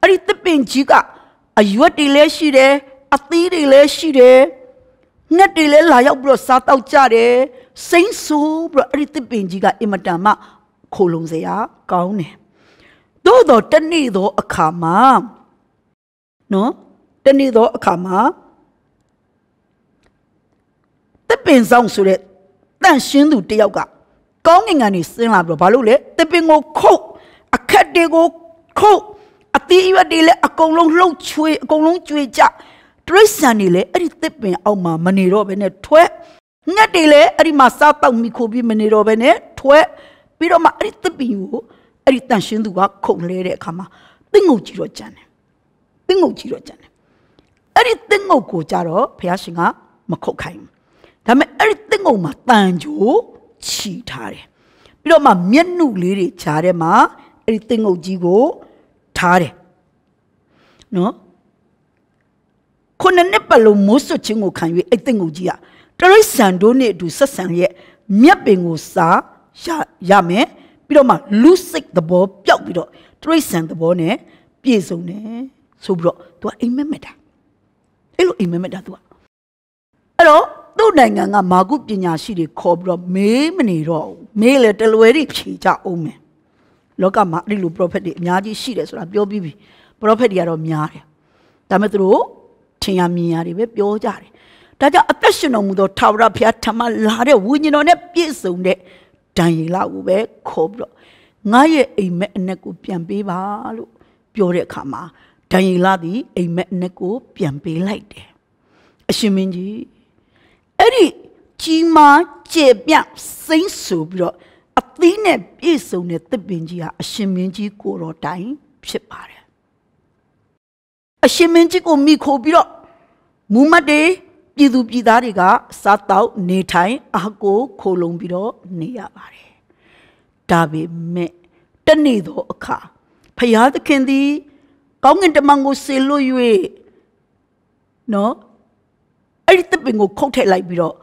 S1: အဲ့ဒီသစ်ပင်ကြီးကအရွက်တွေလည်းရှိတယ်အသီးတွေလည်းရှိတယ်ငှက်တွေလည်းလာရောက်ပြီးတော့စားတောက်ကြတယ်စိမ့်ဆူပြီးတော့အဲ့ဒီသစ်ပင်ကြီးကအင်မတန်မှခိုလုံစရာကောင်းတယ်သို့တော့တနေ့သောအခါမှာနော်တနေ့သောအခါမှာတစ်ပင်ဆောင်ဆိုတဲ့တန့်ရှင်းသူတယောက်ကကောင်းငင်ကန်နေဆင်းလာပြီးတော့ဘာလို့လဲတစ်ပင်ကိုခုတ်အခက်တွေကိုခုတ်အသီးအရွက်တွေလည်းအကုန်လုံးလှုပ်ချွေအကုန်လုံးကျွေကြတရိษံတွေလည်းအဲ့ဒီတစ်ပင်အောက်မှာမနေတော့ဘဲနဲ့ထွက်ငှက်တွေလည်းအဲ့ဒီမှာစားတောက်မိခိုးပြီးမနေတော့ဘဲနဲ့ထွက် ပြီးတော့မှအဲ့ဒီတစ်ပင်ကိုအဲ့ဒီတန်ရှင်းသူကခုန်လဲတဲ့အခါမှာတင့်ငုတ်ကြီးတော့ကြံတယ်တင့်ငုတ်ကြီးတော့ကြံတယ်အဲ့ဒီတင့်ငုတ်ကိုကြတော့ဘုရားရှင်ကမခုတ်ခိုင်းဘူးဒါပေမဲ့အဲ့ဒီတင့်ငုတ်မှာတန်ကြိုးချီထားတယ်ပြီးတော့မှမျက်နှုလေးတွေခြားထဲမှာအဲ့ဒီတင့်ငုတ်ကြီးကိုထားတယ်နော်ခုနှစ်နှစ်ပတ်လုံးမိုးဆွချင်းကိုခံ၍အဲ့တင့်ငုတ်ကြီးကတရိษံတို့နဲ့အတူဆက်ဆံရဲ့မြက်ပင်ကိုစားရရမယ်ပြီးတော့မှ loose sick သဘောပျောက်ပြီးတော့တရိတ်ဆန်သဘောနဲ့ပြည့်စုံတယ်ဆိုပြီးတော့ तू အိမ်မက်မက်တာအဲ့လိုအိမ်မက်မက်တာ तू အဲ့တော့သူ့နိုင်ငံကမာကုပညာရှိတွေခေါ်ပြီးတော့မေးမနေတော့ဘူးမေးလေတလွယ်တွေဖြေကြအောင်မယ်လောကမှာအဲ့လို prophet တွေအများကြီးရှိတယ်ဆိုတာပြောပြီးပြီ prophet တွေကတော့များတယ်ဒါပေမဲ့သူတို့ထင်ရမြင်ရတွေပဲပြောကြတယ်ဒါကြောင့်အသက်ရှင်တော်မူသောထာဝရဘုရားထမလာတဲ့ဝိညာဉ်တော်နဲ့ပြည့်စုံတဲ့ဒံရီလာကိုပဲခေါ်ပြီးတော့ငါရဲ့အိမ်မက်အနက်ကို ပြန်ပေးပါလို့ပြောတဲ့အခါမှာဒံရီလာသည်အိမ်မက်အနက်ကို ပြန်ပေးလိုက်တယ်အရှင်မင်းကြီးအဲ့ဒီကြီးမားကျေပြန့်စိမ့်ဆူပြီးတော့အသီးနဲ့ပြည့်စုံတဲ့သစ်ပင်ကြီးဟာအရှင်မင်းကြီးကိုတော်တိုင်ဖြစ်ပါတယ်အရှင်မင်းကြီးကိုမိခိုးပြီးတော့မူမတ်တွေပြည်သူပြည်သားတွေကစားတောက်နေထိုင် အာကိုခိုလုံပြီးတော့နေရပါတယ်။ဒါပေမဲ့တနေ့သောအခါဖရာသခင်သည် ကောင်းကင်တမန်ကိုဆေလွတ်၍နော်အဲ့ဒီတပင်ကိုခုတ်ထည့်လိုက်ပြီးတော့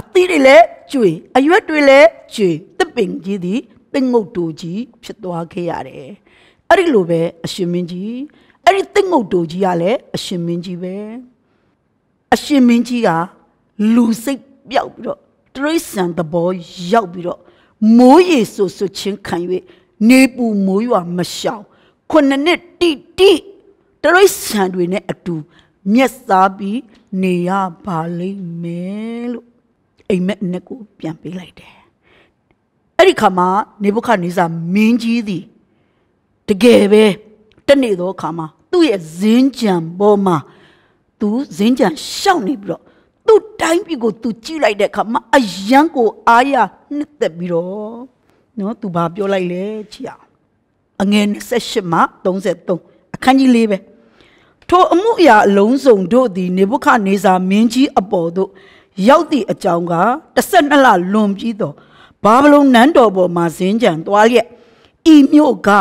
S1: အသီးတွေလည်းကျွေအရွက်တွေလည်းကျွေတပင်ကြီးသည်တင်ငုတ်တူကြီးဖြစ်သွားခဲ့ရတယ်။အဲ့ဒီလိုပဲအရှင်မင်းကြီးအဲ့ဒီတင်ငုတ်တူကြီးကလည်းအရှင်မင်းကြီးပဲ။အရှင်မင်းကြီးကလူစိတ်ပြောက်ပြီးတော့တရိษံသဘောရောက်ပြီးတော့မိုးရေဆူဆူချင်းခံ၍နေပူမိုးရွာမရှောင်ခုနှစ်နှစ်တိတိတရိษံတွေနဲ့အတူမျက်စားပြီးနေရပါလိမ့်မယ်လို့အိမ်မက်နဲ့ကိုပြန်ပေးလိုက်တယ်အဲ့ဒီခါမှာနေဘုခနေစာမင်းကြီးသည်တကယ်ပဲတနေ့သောအခါမှာ သူ့ရဲ့ဇင်းကြံပေါ်မှာသူဇင်းကြံရှောက်နေပြီးတော့သူ့တိုင်းပြည်ကို သူကြည့်လိုက်တဲ့အခါမှာအယံကိုအာရနှစ်သက်ပြီးတော့နော်သူဘာပြောလိုက်လဲကြည့်အောင်အငယ်28မှ33အခန်းကြီး၄ပဲထိုအမှုအရာအလုံးစုံတို့သည် နေဘုခနေစာမင်းကြီးအပေါ်သို့ရောက်သည့်အကြောင်းက12လလွန်ပြီးတော့ဘာဘလုံနန်းတော်ပေါ်မှာဇင်းကြံသွားလျက်ဤမြို့ကငါ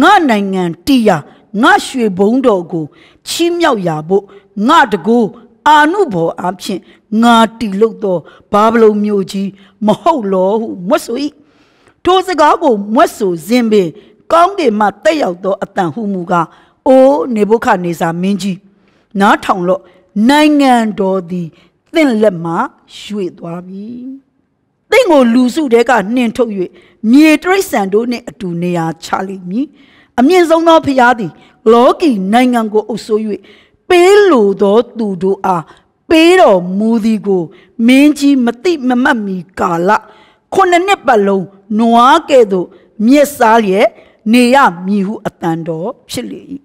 S1: နိုင်ငံတီးယာငါရွှေဘုံတော်ကိုချီးမြှောက်ရာဖို့ငါတကူအာနုဘောအဖြစ်ငါတီလို့သောဘာဗလုန်မြို့ကြီး မဟုတ်လောဟုမွတ်ဆို၏ထိုစကားကိုမွတ်ဆိုစဉ်ပင်ကောင်းကင်မှတက်ရောက်သောအတန်ဟုမူကားအိုးနေဘုခနေစာမင်းကြီး နားထောင်လော့နိုင်ငံတော်သည်သင်လက်မှရွေ့သွားပြီသင်ကိုလူစုတဲကနှင်ထုတ်၍မြေတရိษံတို့နှင့်အတူနေရာချလိမ့်မည်အမြင့်ဆုံးသောဖျားသည် လောကီနိုင်ငံကိုအုပ်စိုး၍ပေးလိုသောသူတို့အားပေးတော်မူသည်ကိုမင်းကြီးမတိမမတ်မီကာလခုနှစ်နှစ်ပတ်လုံးနွားကဲ့သို့မြက်စားလျက်နေရမည်ဟုအတန်တော်ဖြစ်လေ၏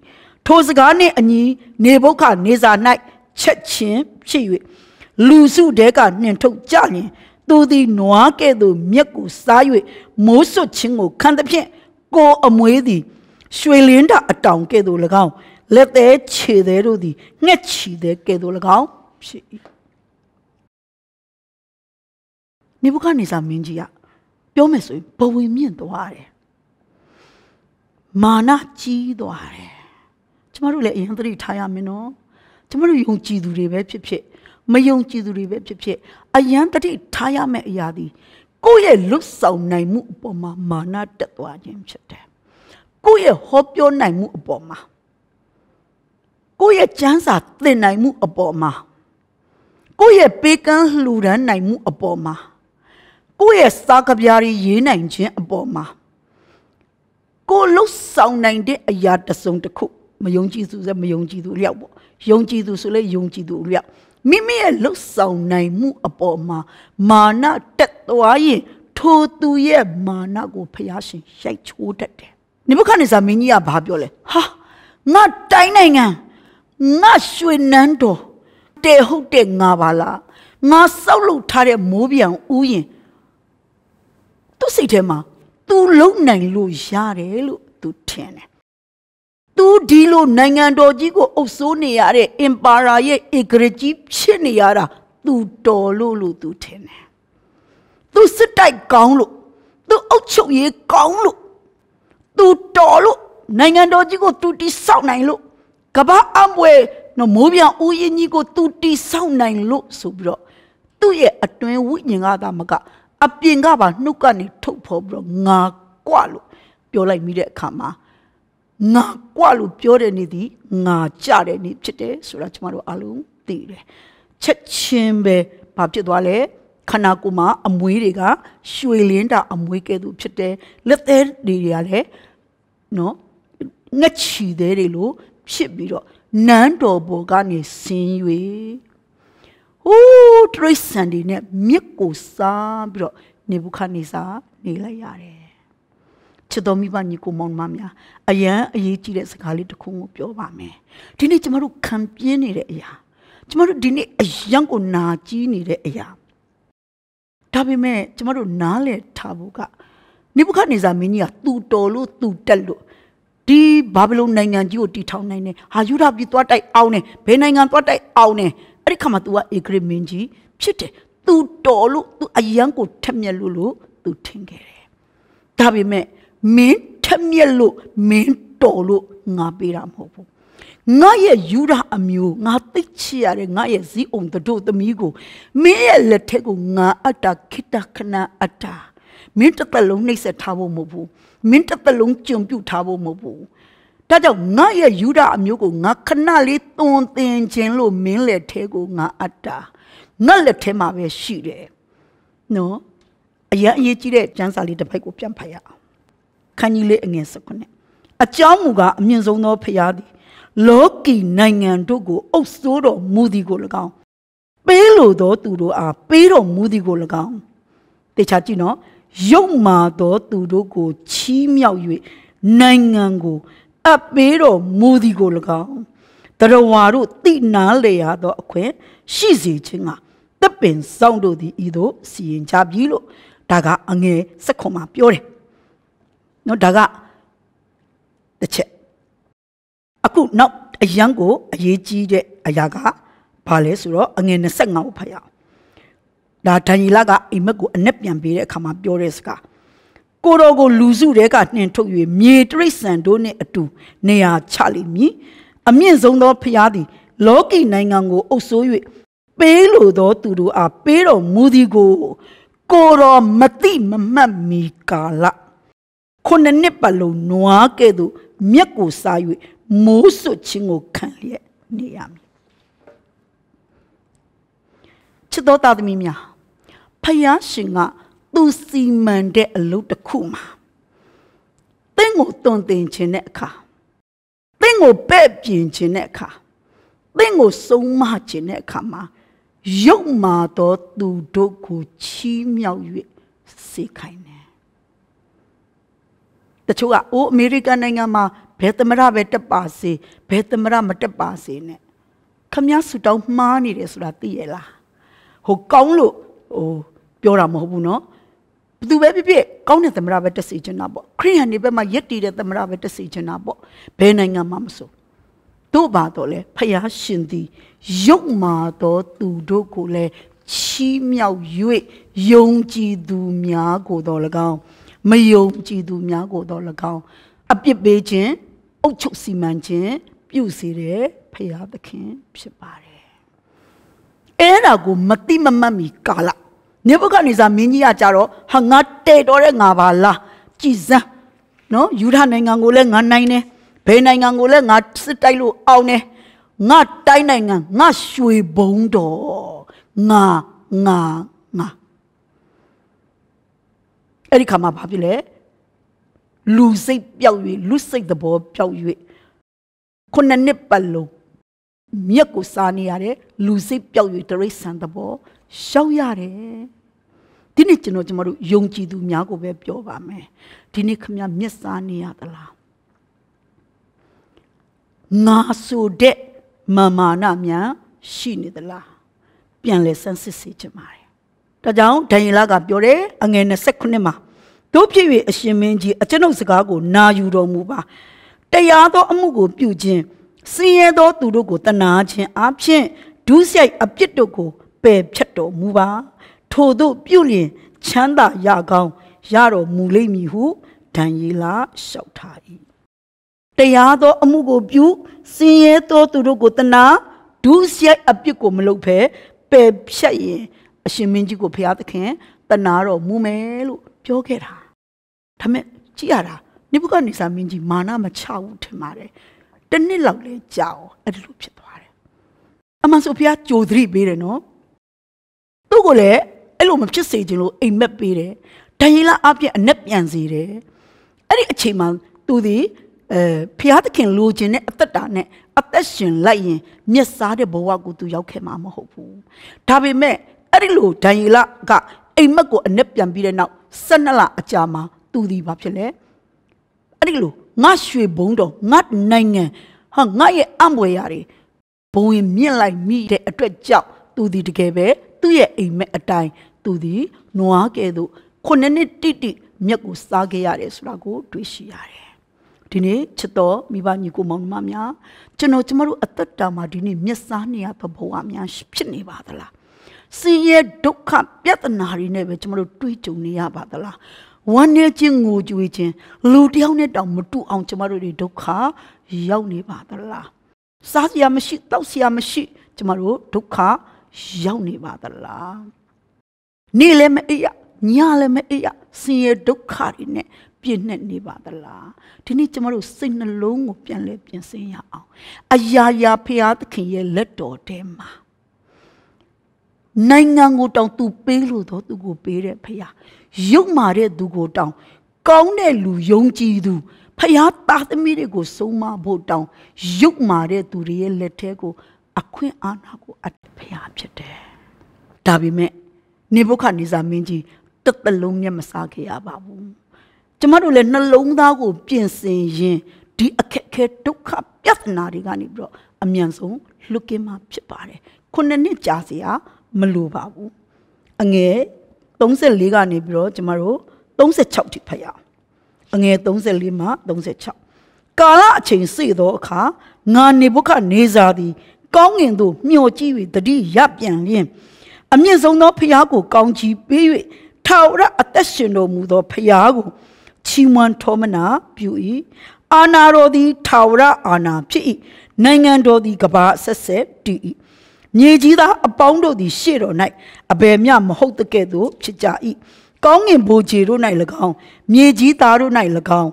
S1: ထိုစကားနှင့်အညီနေဘုခနေစာ၌ချက်ချင်းဖြစ်၍လူစုတဲကနှင်ထုတ်ကြလျင်သူသည်နွားကဲ့သို့မြက်ကိုစား၍မိုးစွတ်ခြင်းကိုခံသဖြင့်ကိုအမွေးသည် ရွှေလင်းတာအတောင်ကဲ့သို့၎င်းလက်သေးခြေသေးတို့သည်ငှက်ချီသေးကဲ့သို့၎င်းဖြစ်၏နိဗုခဒ်နေဇာမင်းကြီးကပြောမယ်ဆိုရင်ဘဝင်မြင့်သွားတယ်မာနကြီးသွားတယ်ကျမတို့လည်းအရင်သတိထားရမယ်နော်ကျမတို့ယုံကြည်သူတွေပဲဖြစ်ဖြစ်မယုံကြည်သူတွေပဲဖြစ်ဖြစ်အရန်တတိထားရမယ့်အရာသည်ကိုယ့်ရဲ့လွတ်ဆောင်နိုင်မှုအပေါ်မှာမာနတက်သွားခြင်းဖြစ်တယ်ကိုယ့်ရဲ့ဟောပြောနိုင်မှုအပေါ်မှာကိုယ့်ရဲ့ကျမ်းစာသင်နိုင်မှုအပေါ်မှာကိုယ့်ရဲ့ပေးကမ်းလှူဒန်းနိုင်မှုအပေါ်မှာကိုယ့်ရဲ့စာကပြားရေးနိုင်ခြင်းအပေါ်မှာကိုလှုပ်ဆောင်နိုင်တဲ့အရာတစုံတစ်ခုမယုံကြည်သူဆိုမယုံကြည်သူလျောက်ပေါ့ယုံကြည်သူဆိုလည်းယုံကြည်သူလျောက်မိမိရဲ့လှုပ်ဆောင်နိုင်မှုအပေါ်မှာမာနတက်သွားရင်ထိုသူရဲ့မာနကိုဖျားရှင်ရိုက်ချိုးတတ်တယ်နိဘုခဒ်နေဇာမင်းကြီးကဘာပြောလဲဟာငါတိုင်းနိုင်ငံငါရွှေနန်းတော်တဲဟုတ်တဲ့ငါပါလားငါစောက်လုပ်ထားတဲ့မိုးပြန်ဥယင်သူ့စိတ်ထဲမှာ तू လုံနိုင်လို့ရတယ်လို့ तू ထင်တယ် तू ဒီလို နိုင်ငံတော်ကြီးကိုအုပ်စိုးနေရတဲ့ empire ရဲ့ဧကရာကြီးဖြစ်နေရတာ तू တော်လို့လို့ तू ထင်တယ် तू စစ်တိုက်ကောင်းလို့ तू အုပ်ချုပ်ရေးကောင်းလို့ तू တော်လို့နိုင်ငံတော်ကြီးကို तू တိဆောက်နိုင်လို့ကဘာအမွေနော်မိုးပြန်ဦးရင်ကြီးကိုသူတီဆောက်နိုင်လို့ဆိုပြီးတော့သူ့ရဲ့အတွင်းဝိညာဉ်ကသာမက အပြင်ကပါနှုတ်ကနေထုတ်ဖော်ပြီးတော့ငါကွလို့ပြောလိုက်မိတဲ့အခါမှာငါကွလို့ပြောတဲ့နေ့ဒီငါကြတဲ့နေ့ဖြစ်တယ်ဆိုတာကျမတို့အားလုံးသိတယ်ချက်ချင်းပဲဘာဖြစ်သွားလဲခန္ဓာကိုယ်မှာအမွေးတွေကရွှေလင်းတာ အမွေးကဲ့သို့ဖြစ်တယ်လက်သေးတွေကလည်းနော်ငှက်ချီသေးတွေလို့ဖြစ်ပြီးတော့နန်းတော်ပေါ်ကနေဆင်း၍ဟိုးတရိစံဒီနဲ့မြစ်ကိုစားပြီးတော့နေဘုခနေစာနေလိုက်ရတယ်ချစ်တော်မိဘညီကိုမောင်မများအရန်အရေးကြီးတဲ့စကားလေးတစ်ခုကိုပြောပါမယ်ဒီနေ့ကျမတို့ခံပြင်းနေတဲ့အရာကျမတို့ဒီနေ့အရန်ကိုနာကြီးနေတဲ့အရာဒါပေမဲ့ကျမတို့နားလည်ထားဖို့ကနေဘုခနေစာမင်းကြီးကသူတော်လို့သူတက်လို့ဒီဘာဘလုန်နိုင်ငံကြီးကိုတီထောင်နိုင်တယ်ဟာယူဒပြည်သွားတိုက်အောင်တယ်ဘယ်နိုင်ငံသွားတိုက်အောင်တယ်အဲ့ဒီခါမှာ तू ကအေဂရမင်ကြီးဖြစ်တယ် तू တော်လို့ तू အယံကိုထက်မြက်လို့လို့ तू ထင်ခဲ့တယ်ဒါပေမဲ့မင်းထက်မြက်လို့မင်းတော်လို့ငါပေးတာမဟုတ်ဘူးငါရဲ့ယူဒအမျိုးငါသိချရတဲ့ငါရဲ့ဇီးအောင်တို့သမီးကိုမင်းရဲ့လက်ထက်ကိုငါအပ်တာခိတခဏအပ်တာမင်းတစ်သက်လုံးနှိမ့်ဆက်ထားဖို့မဟုတ်ဘူးမင်းတစ်ပလုံးကြုံပြုတ်ထားဖို့မဟုတ်ဘူး။ဒါကြောင့်ငါရဲ့ယူဒအမျိုးကိုငါခဏလေးသွန်သင်ခြင်းလို့မင်းလက်ထဲကိုငါအပ်တာ။ငါလက်ထဲမှာပဲရှိတယ်။နော်။အရင်အရေးကြီးတဲ့ကျမ်းစာလေးတစ်ပိုက်ကိုပြန်ဖတ်ရအောင်။ခန်းကြီးလေးအငယ်၁9အကြောင်းမူကားအမြင့်ဆုံးသောဖရာသည်လောကီနိုင်ငံတို့ကိုအုပ်စိုးတော်မူသည်ကို၎င်းပေးလိုသောသူတို့အားပေးတော်မူသည်ကို၎င်းတေချာကြည့်နော်။ရုပ်မာသောသူတို့ကိုချီးမြှောက်၍နိုင်ငံကိုအပ်ပေးတော်မူသည်ကို၎င်းတရဝါတို့တိနာလေရသောအခွင့်ရှိစေခြင်းကတပင်ဆောင်တို့သည်ဤသို့စီရင်ကြပြီလို့ဒါကအငယ်၁၇မှာပြောတယ်။နော်ဒါကတစ်ချက်အခုနောက်အရန်ကိုအရေးကြီးတဲ့အရာကဘာလဲဆိုတော့အငယ်၂၅ကိုဖတ်ရအောင်ဒါဒန်ယီလကအိမ်မက်ကိုအနက်ပြန်ပေးတဲ့အခါမှာပြောတဲ့စကားကိုတော်ကို လူစုတဲကနှင်ထုတ်၍မြေတရိษံတို့နှင့်အတူ နေရာချလိမ့်မည်အမြင့်ဆုံးသောဖျားသည် လောကီနိုင်ငံကိုအုပ်စိုး၍ပေးလိုသောသူတို့အားပေးတော်မူသည်ကို ကိုတော်မတိမမှတ်မီကာလခုနှစ်နှစ်ပတ်လုံးနွားကဲ့သို့မြက်ကိုစား၍မိုးဆွခြင်းကိုခံလျက်နေရမည်ချစ်တော်သားသမီးများဖယားရှင်ကသူစီမံတဲ့အလုပ်တစ်ခုမှာတင့်ကိုတွင်တင်ခြင်းတဲ့အခါတင့်ကိုပဲ့ပြင်ခြင်းတဲ့အခါတင့်ကိုဆုံးမခြင်းတဲ့အခါမှာရုပ်မာသောသူတို့ကိုချီးမြှောက်၍စေခိုင်းတယ်တချို့ကအိုးအမေရိကန်နိုင်ငံမှာဘယ်သမရပဲတက်ပါစေဘယ်သမရမတက်ပါစေနဲ့ခမည်းဆူတောင်းမှားနေတယ်ဆိုတာသိရလားဟိုကောင်းလို့ဟိုပြောတာမဟုတ်ဘူးနော်ဘသူပဲဖြစ်ဖြစ်ကောင်းတဲ့သမရပဲတက်စီချင်တာပေါ့ခရိယန်တွေဘက်မှာယက်တီတဲ့သမရပဲတက်စီချင်တာပေါ့ဘယ်နိုင်ငံမှာမဆိုတို့ပါတော့လေဖယားရှင်သည်ယုတ်မာသောသူတို့ကိုလည်းချီးမြှောက်၍ယုံကြည်သူများကိုတော့၎င်းမယုံကြည်သူများကိုတော့၎င်းအပြစ်ပေးခြင်းအုတ်ချုပ်စီမံခြင်း ပြုစေတဲ့ဖယားသခင်ဖြစ်ပါတယ်အဲ့ဒါကိုမတိမမတ်မီကာလနေဘုခနေစာမင်းကြီးကကြတော့ဟာငါတဲ့တော်တဲ့ငါပါလားကြည်စမ်းနော်ယူဒနိုင်ငံကိုလည်းငါနိုင်တယ်ဘယ်နိုင်ငံကိုလည်းငါစစ်တိုက်လို့အောင်တယ်ငါတိုင်းနိုင်ငံငါရွှေဘုံတော်ငါငါငါအဲ့ဒီခါမှာဘာဖြစ်လဲလူစိတ်ပျောက်၍လူစိတ်သဘောပျောက်၍ခုနှစ်နှစ်ပတ်လုံးမြက်ကိုစားနေရတယ်လူစိတ်ပျောက်၍တရိษံသဘောရှောက်ရတယ်ဒီနေ့ကျွန်တော်ကျမတို့ယုံကြည်သူများကိုပဲပြောပါမယ်ဒီနေ့ခမမြက်စားနေရသလားငါဆိုတဲ့မမာနမြန်ရှိနေသလားပြန်လဲစမ်းစစ်စေချင်ပါတယ်ဒါကြောင့်ဒန်ယေလကပြောတယ်အငယ်29မှာတို့ဖြစ်၍အရှင်မင်းကြီးအကျွန်ုပ်စကားကိုနာယူတော်မူပါတရားသော အမှုကိုပြုခြင်းစင်ရသောသူတို့ကိုတနာခြင်းအပြင်ဒုစရိုက်အပြစ်တို့ကိုပယ်ဖြတ်တော်မူပါထို့သို့ပြုလျင်ချမ်းသာရကောင်းရတော်မူလိမ့်မည်ဟုဒံယေလလျှောက်ထား၏တရားသောအမှုကိုပြုစင်ရသောသူတို့ကိုတနာဒုစရိုက်အပြစ်ကိုမလုပ်ဘဲပယ်ဖြတ်ရင် အရှင်မင်းကြီးကိုဘုရားသခင်တနာတော်မူမယ်လို့ပြောခဲ့တာဒါမဲ့ကြည့်ရတာနိဗုခဒ်နေဆာမင်းကြီးမာနမချဘူးထင်ပါတယ်တစ်နှစ်လောက်လဲကြာအောင်အဲ့လိုဖြစ်သွားတယ်အမှန်ဆိုဘုရားကြိုသတိပေးတယ်နော်သူ့ကိုလည်းအဲ့လိုမဖြစ်စေချင်လို့အိမ်မက်ပေးတယ်ဒန်ယေလအပြည့်အနက်ပြန်စေတယ်အဲ့ဒီအချိန်မှာသူဒီအဲဘုရားသခင်လိုချင်တဲ့အသက်တာနဲ့အသက်ရှင်လိုက်ရင်မျက်စားတဲ့ဘဝကိုသူရောက်ခဲ့မှာမဟုတ်ဘူးဒါပေမဲ့အဲ့ဒီလိုဒန်ယေလကအိမ်မက်ကိုအနက်ပြန်ပြီးတဲ့နောက်၁၂လအကြာမှာသူဒီဘာဖြစ်လဲအဲ့ဒီလိုငါရွှေဘုံတော်ငါနိုင်ငံဟာငါရဲ့အံ့ဘွယ်ရာတွေဘုံဝင်မြင့်လိုက်မိတဲ့အတွက်ကြောင့်သူဒီတကယ်ပဲသူ့ရဲ့အိမ်မက်အတိုင်းသူဒီနွားကဲ့သို့ခုနှစ်နှစ်တိတိမြက်ကိုစားခဲ့ရတယ်ဆိုတာကို တွေ့ရှိရတယ်ဒီနေ့ချစ်တော်မိဘညီကိုမောင်နှမများ ကျွန်တော်ကျမတို့အသက်တာမှာဒီနေ့မျက်စားနေရသဘောအများဖြစ်နေပါသလားစင်ရဲ့ဒုက္ခပြဿနာတွေနဲ့ပဲကျွန်တော်တို့တွေ့ကြုံနေရပါသလားဝမ်းနည်းခြင်းငိုကြွေးခြင်းလူတယောက်နဲ့တောင်မတူအောင်ကျမတို့တွေဒုက္ခရောက်နေပါသလားစားစရာမရှိတောက်စရာမရှိ ကျမတို့ဒုက္ခရောက်နေပါသလားနေ့လည်းမအိပ်ရညလည်းမအိပ်ရဆင်းရဲဒုက္ခတွေနဲ့ပြည့်နှက်နေပါသလားဒီနေ့ကျမတို့စိတ်နှလုံးကို ပြန်လဲပြင်ဆင်ရအောင်အရာရာဖရာသခင်ရဲ့လက်တော်ထဲမှာနိုင်ငံကိုတောင်သူပေးလို့တော့သူကို ပေးတဲ့ဖရာ ရုပ်မာတဲ့သူကိုတောင်ကောင်းတဲ့လူယုံကြည်သူ ဖရာသားသမီးတွေကိုဆုံးမဖို့တောင် ရုပ်မာတဲ့သူတွေရဲ့လက်ထဲကို အခွင့်အာဏာကိုအဖရာဖြစ်တယ်။ဒါပေမဲ့နေဘုခနေစာမင်းကြီးတသက်လုံးမျက်မစားခဲ့ရပါဘူး။ကျမတို့လည်းနှလုံးသားကို ပြင်ဆင်ရင်ဒီအခက်အခဲဒုက္ခပြဿနာတွေကနေပြီးတော့အမြန်ဆုံးလွတ်ကင်းမှဖြစ်ပါတယ်။ခုနှစ်နှစ်ကြာစရာမလိုပါဘူးအငယ်34ကနေပြီးတော့ကျမတို့36ထိဖတ်ရအောင်အငယ်34မှ36ကာလအချိန်စေ့သောအခါငါနေဘုခ နေစာသည် ကောင်းငင်သို့မျှော်ကြည့်၍တတိရပြန်လျင်အမြင့်ဆုံးသောဖျားကိုကောင်းချီးပေး၍ထာဝရအသက်ရှင်တော်မူသောဖျားကိုချီးမွမ်းထောမနာပြု၏အာနာတော်သည်ထာဝရအာနာဖြစ်၏နိုင်ငံတော်သည်ကဘာဆက်ဆက်တည်၏မြေကြီးသားအပေါင်းတို့သည်ရှေ့တော်၌အဘယ်မျှမဟုတ်တကဲ့သို့ဖြစ်ကြ၏ကောင်းငင်ဘိုးကြီးတို့၌၎င်းမြေကြီးသားတို့၌၎င်း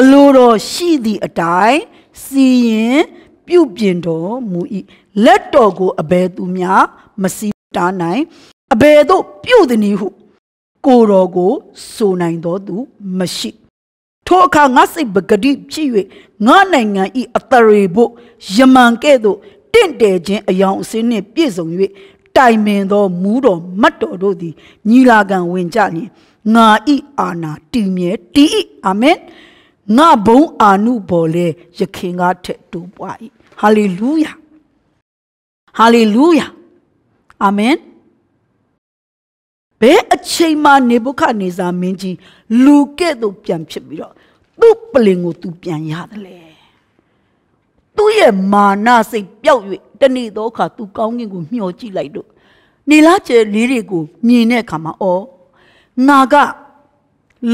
S1: အလိုတော်ရှိသည့်အတိုင်းစီရင်ပြုပြင်တော်မူ၏လက်တော်ကိုအဘယ်သူမျှမစီတားနိုင်အဘယ်သို့ ပြုသည်နည်းဟု ကိုတော်ကိုဆိုနိုင်တော်သူမရှိ ထိုအခါငါစိတ်ပဂတိဖြစ်၍ငါနိုင်ငံဤအတရေဖို့ယမန်ကဲ့သို့တင့်တယ်ခြင်းအယောင်အစင်းနှင့်ပြည့်စုံ၍တိုင်ပင်သောမူးတော်မတ်တော်တို့သည်ညီလာခံဝင်ကြလျင်ငါဤအာနာတည်မြဲတည်ဤအာမင်ငါဘုံအာနုဘော်လေယခင်ကထက်တူပွားဤဟာလေလုယာဟာလေလုယာအာမင်ဘယ်အချိန်မှနေဘုခနေစာမင်းကြီးလူကဲ့သို့ပြန်ဖြစ်ပြီးတော့သူ့ပလင်ကိုသူပြန်ရတယ်လေသူ့ရဲ့မာနစိတ်ပျောက်၍တနေ့သောအခါသူကောင်းကင်ကိုမျှော်ကြည့်လိုက်တော့နေလာကျဲလေးတွေကိုမြင်တဲ့အခါမှာအော်ငါက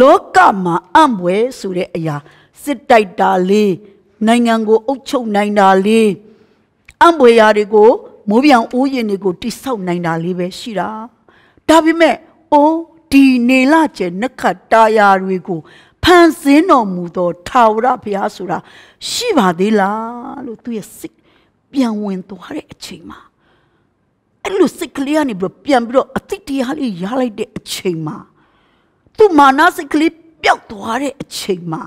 S1: လောကမှာအံ့ဘွယ်ဆိုတဲ့အရာစစ်တိုက်တာလေးနိုင်ငံကိုအုပ်ချုပ်နိုင်တာလေးအံ့ဘွယ်ရာတွေကိုမိုးပြောင်အိုးရင်တွေကိုတိဆောက်နိုင်တာလေးပဲရှိတာဒါပေမဲ့အိုးဒီနေလာကျဲနှက်ခတ်တာယာတွေကိုဖန်ဆင်းတော်မူသောထာဝရဘုရားဆိုတာရှိပါသေးလားလို့သူရဲ့စိတ်ပြန်ဝင်သွားတဲ့အချိန်မှာအဲ့လိုစိတ်ကလေးကနေပြီးတော့ပြန်ပြီးတော့အတိတ်တရားလေးရလိုက်တဲ့အချိန်မှာသူ့မာနစိတ်ကလေးပျောက်သွားတဲ့အချိန်မှာ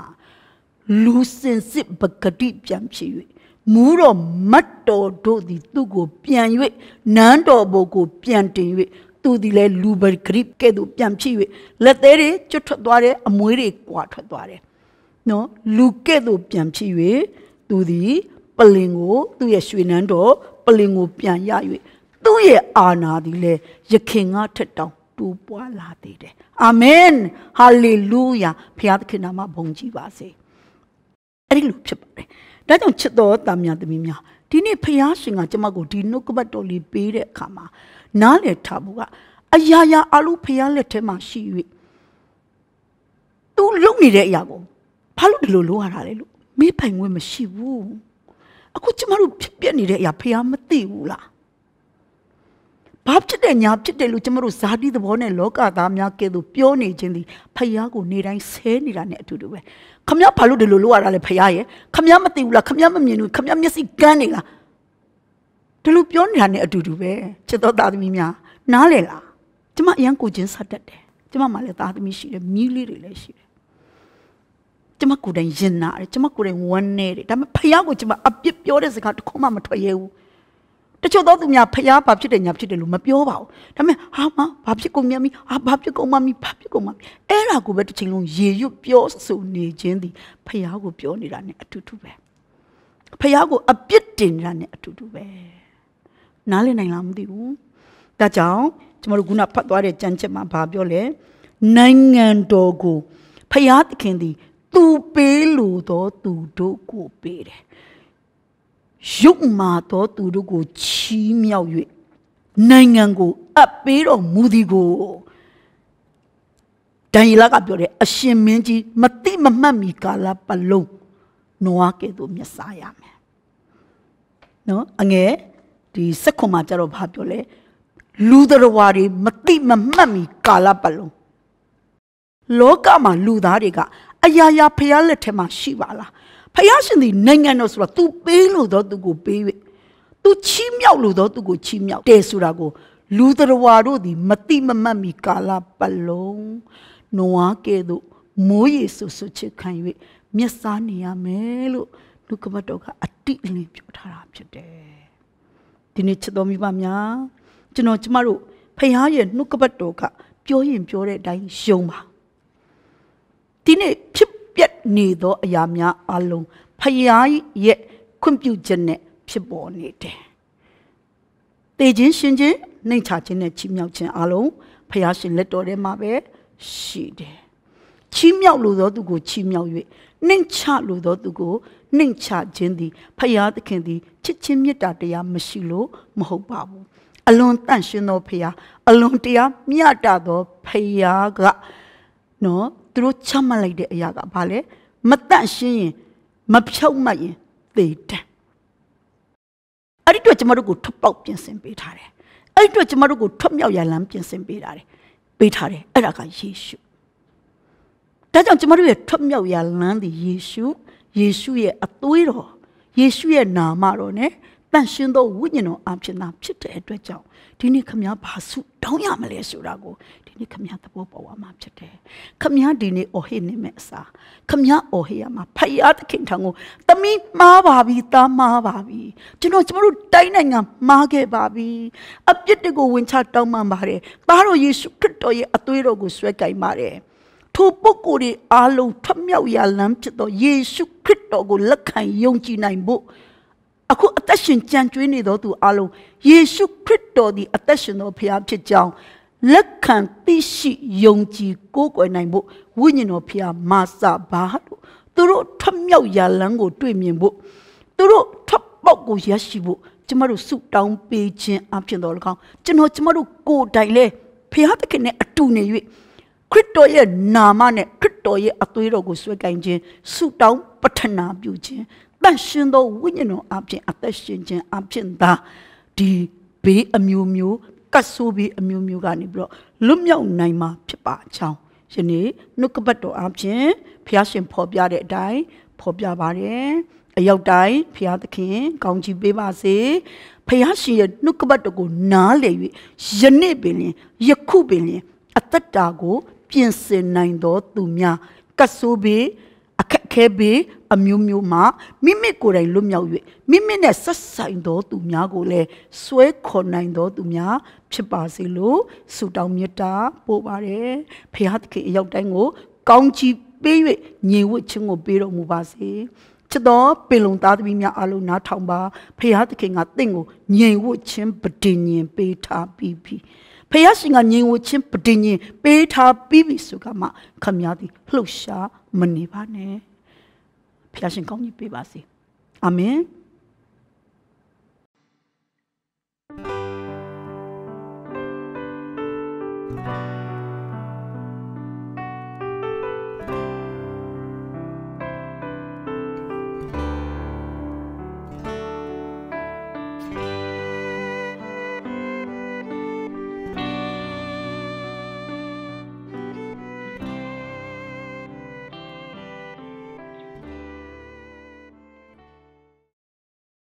S1: လူစင်စစ်ပဂတိပြန်ဖြစ်၍မူးတော်မတ်တော်တို့သည်သူ့ကို ပြန်၍နန်းတော်ဘုကို ပြန်တင်၍သူဒီလဲလူဘဂရိကဲ့သို့ပြန်ဖြစ်၍လက်သေးတွေကျွတ်ထွက်သွားတယ်အမွေးတွေကွာထွက်သွားတယ်နော်လူကဲ့သို့ပြန်ဖြစ်၍သူဒီပလင်ကို သူ့ရဲ့ရွှေနန်းတော်ပလင်ကိုပြန်ရ၍သူ့ရဲ့အာနာဒီလဲယခင်ကထက်တောင်တူပွားလာသေးတယ်အာမင်ဟာလေလုယာဖခင်နာမဘုန်းကြီးပါစေအဲ့ဒီလိုဖြစ်ပါတယ်ဒါကြောင့်ချစ်တော်သားများသမီးများဒီနေ့ဖခင်ရှင်ကကျွန်မကိုဒီနှုတ်ကပတ်တော်လေးပေးတဲ့အခါမှာနားလည်ထားဖို့ကအရာရာအလုံးဖျားလက်ထဲမှာရှိ၍သူလုံနေတဲ့အရာကိုဘာလို့ဒီလိုလိုရတာလဲလို့မေးပိုင်ခွင့်မရှိဘူးအခုကျမတို့ဖြစ်ပြနေတဲ့အရာဖျားမသိဘူးလားဘာဖြစ်တဲ့ညာဖြစ်တယ်လို့ကျမတို့ဇာတိသဘောနဲ့လောကသားများကဲ့သို့ပြောနေခြင်းသည်ဖယားကိုနေတိုင်းဆဲနေတာနဲ့အတူတူပဲခမရဘာလို့ဒီလိုလုပ်ရတာလဲဖယားရဲ့ခမရမသိဘူးလားခမရမမြင်ဘူးခမရမျက်စိကန်းနေလားဒီလိုပြောနေတာနဲ့အတူတူပဲချစ်တော်သားသမီးများနားလည်လားကျမအရန်ကိုချင်းဆက်တတ်တယ်ကျမမှလည်းသားသမီးရှိတယ်မိလေးတွေလည်းရှိတယ်ကျမကိုယ်တိုင်ရင်နာတယ်ကျမကိုယ်တိုင်ဝမ်းနေတယ်ဒါပေမဲ့ဖယားကိုကျမအပြစ်ပြောတဲ့စကားတစ်ခုမှမထွက်ရဲဘူးတချို့သောသူများဖျားဘာဖြစ်တယ်ညာဖြစ်တယ်လို့မပြောပါဘူးဒါပေမဲ့ဟာမဘာဖြစ်ကုန်မြတ်မီဟာဘာဖြစ်ကုန်မမီဘာဖြစ်ကုန်မမီအဲ့ဒါကိုပဲတစ်ချိန်လုံးရေရွတ်ပြောဆိုနေခြင်းသည်ဖျားကို ပြောနေတာ ਨੇ အတူတူပဲဖျားကိုအပြစ်တင်နေတာ ਨੇ အတူတူပဲနားလည်နိုင်လားမသိဘူး။ဒါကြောင့်ကျွန်တော်တို့ခုနဖတ်သွားတဲ့ကြံချက်မှာဘာပြောလဲ။နိုင်ငံတော်ကိုဖျားသခင်သည် သူပေးလိုသောသူတို့ကိုပေးတယ်။ရုပ်မာသောသူတို့ကိုချီးမြှောက်၍နိုင်ငံကို အပ်ပေးတော်မူသည်ကိုဒန်ယီလကပြောတယ်အရှင်မင်းကြီးမတိမမှတ်မီကာလပလုံးနွားကဲ့သို့မျက်စာရမယ်။နော်အငယ်ဒီစက်ခွန်မှာကြတော့ဘာပြောလဲလူတော်ဝါတွေမတိမမှတ်မီကာလပတ်လုံးလောကမှာလူသားတွေကအရာရာဖျားလက်ထဲမှာရှိပါလားဖျားရှင်ဒီနိုင်ငံတော်ဆိုတော့ तू ပေးလို့တော့ तू ကိုပေး၍ तू ချီးမြှောက်လို့တော့ तू ကိုချီးမြှောက်တယ်ဆိုတာကို လူတော်ဝါတို့ဒီမတိမမှတ်မီကာလပတ်လုံးနွားကဲ့သို့မိုးရေဆူဆူချစ်ခံ၍မျက်စားနေရမယ်လို့လူကမတော်ကအတိအလင်းပြောထားတာဖြစ်တယ်ဒီနေ့ချစ်တော်မိဘများကျွန်တော်ကျမတို့ဖခင်ရဲ့နှုတ်ကပတ်တော်ကပြောရင်ပြောတဲ့အတိုင်းယုံပါဒီနေ့ဖြစ်ပြက်နေသောအရာများအလုံးဖခင်ရဲ့ခွင့်ပြုခြင်းနဲ့ဖြစ်ပေါ်နေတယ်တေခြင်းရှင်ခြင်းနှိမ်ချခြင်းနဲ့ချီးမြှောက်ခြင်းအလုံးဖခင်ရှင်လက်တော်ထဲမှာပဲရှိတယ်ချီးမြှောက်လိုသောသူကိုချီးမြှောက်၍နှိမ်ချလိုသောသူကိုနှိမ်ချခြင်းသည်ဖယားသခင်သည်ချစ်ချင်းမေတ္တာတရားမရှိလို့မဟုတ်ပါဘူးအလွန်တန့်ရှင်းသောဖယားအလွန်တရားမျှတသောဖယားကနော်သူတို့ချမှတ်လိုက်တဲ့အရာကဘာလဲမတန့်ရှင်းရင်မဖြောက်မှတ်ရင်သေတံအဲ့ဒီတော့ကျမတို့ကိုထွက်ပေါက်ပြင်ဆင်ပေးထားတယ်အဲ့ဒီတော့ကျမတို့ကိုထွက်မြောက်ရလမ်းပြင်ဆင်ပေးထားတယ်ပေးထားတယ်အဲ့ဒါကယေရှုဒါကြောင့်ကျမတို့ရဲ့ထွက်မြောက်ရလမ်းသည်ယေရှုယေရှုရဲ့အသွေးတော်ယေရှုရဲ့နာမတော် ਨੇ တန်ရှင်းသောဝိညာဉ်တော်အဖြစ်သာဖြစ်တဲ့အတွက်ကြောင့်ဒီနေ့ခမည်းဘာစု တောင်းရမလဲဆိုတာကိုဒီနေ့ခမည်းသဘောပေါက်အောင်မှဖြစ်တယ်ခမည်းဒီနေ့အော်ဟစ်နေမဲ့အစားခမည်းအော်ဟစ်ရမှာဖယားသခင်ထံကိုသမီးမားပါပြီသားမားပါပြီကျွန်တော်ကျမတို့တိုင်းနိုင်ငံမားခဲ့ပါပြီအပြစ်တွေကိုဝင်ချတောင်းပန်ပါတယ်သားတော်ယေရှုခရစ်တော်ရဲ့အသွေးတော်ကိုဆွဲကင်ပါတယ်ထိုပုဂ္ဂိုလ်တွေအားလုံးထမြောက်ရာလမ်းဖြစ်သောယေရှုခရစ်တော်ကိုလက်ခံယုံကြည်နိုင်ဖို့အခုအသက်ရှင်ကြံကြွေးနေသောသူအားလုံးယေရှုခရစ်တော်သည်အသက်ရှင်သောဖခင်ဖြစ်ကြောင်းလက်ခံသိရှိယုံကြည်ကိုးကွယ်နိုင်ဖို့ဝိညာဉ်တော်ဖခင်မာစပါလို့သူတို့ထမြောက်ရာလမ်းကိုတွေ့မြင်ဖို့သူတို့ထပောက်ကိုရရှိဖို့ကျမတို့ဆုတောင်းပေးခြင်းအပြင်တော်၎င်းကျွန်တော်ကျမတို့ကိုယ်တိုင်လဲဖခင်သခင်နဲ့အတူနေ၍ခရစ်တော်ရဲ့နာမနဲ့ခရစ်တော်ရဲ့အသွေးတော်ကိုဆွဲကင်ခြင်းဆုတောင်းပတနာပြုခြင်းတန်ရှင်သောဝိညာဉ်တော်အပြင်အသက်ရှင်ခြင်းအပြင်သာဒီဘေးအမျိုးမျိုးကတ်ဆိုးဘေးအမျိုးမျိုးကနေပြီးတော့လွတ်မြောက်နိုင်မှာဖြစ်ပါအကြောင်းယနေ့နှုတ်ကပတ်တော်အပြင်ဖျားရှင် ဖော်ပြတဲ့အတိုင်းဖော်ပြပါတယ်အရောက်တိုင်းဖျားသခင်ကောင်းချီးပေးပါစေဖျားရှင်ရဲ့နှုတ်ကပတ်တော်ကို နားလည်၍ယနေ့ပင်လင်ယခုပင်လင်အသက်တာကိုပြင်ဆင်နိုင်သောသူများကဆိုးပြီးအခက်ခဲပြီးအမျိုးမျိုးမှမိမိကိုယ်တိုင်လွတ်မြောက်၍မိမိနဲ့ဆက်ဆိုင်သောသူများကိုလည်းဆွဲခေါ်နိုင်သောသူများဖြစ်ပါစေလို့ဆုတောင်းမေတ္တာပို့ပါတယ်။ဖရာသခင်အရောက်တိုင်းကိုကောင်းချီးပေး၍ညီဝတ်ခြင်းကိုပေးတော်မူပါစေ။ချစ်တော်ပင်လုံသားသမီးများအလုံးနားထောင်ပါဖရာသခင်ကတင့်ကိုညီဝတ်ခြင်းပဋိညာဉ်ပေးထားပြီးပြီ။ဖယားရှင်ကငြိမ်ဝချင်းပတင်ရင်ပေးထားပြီးပြီဆိုကမှ ခမည်းသည်လှုပ်ရှားမနေပါနဲ့ဖယားရှင်ကောင်းကြီးပေးပါစေအာမင်။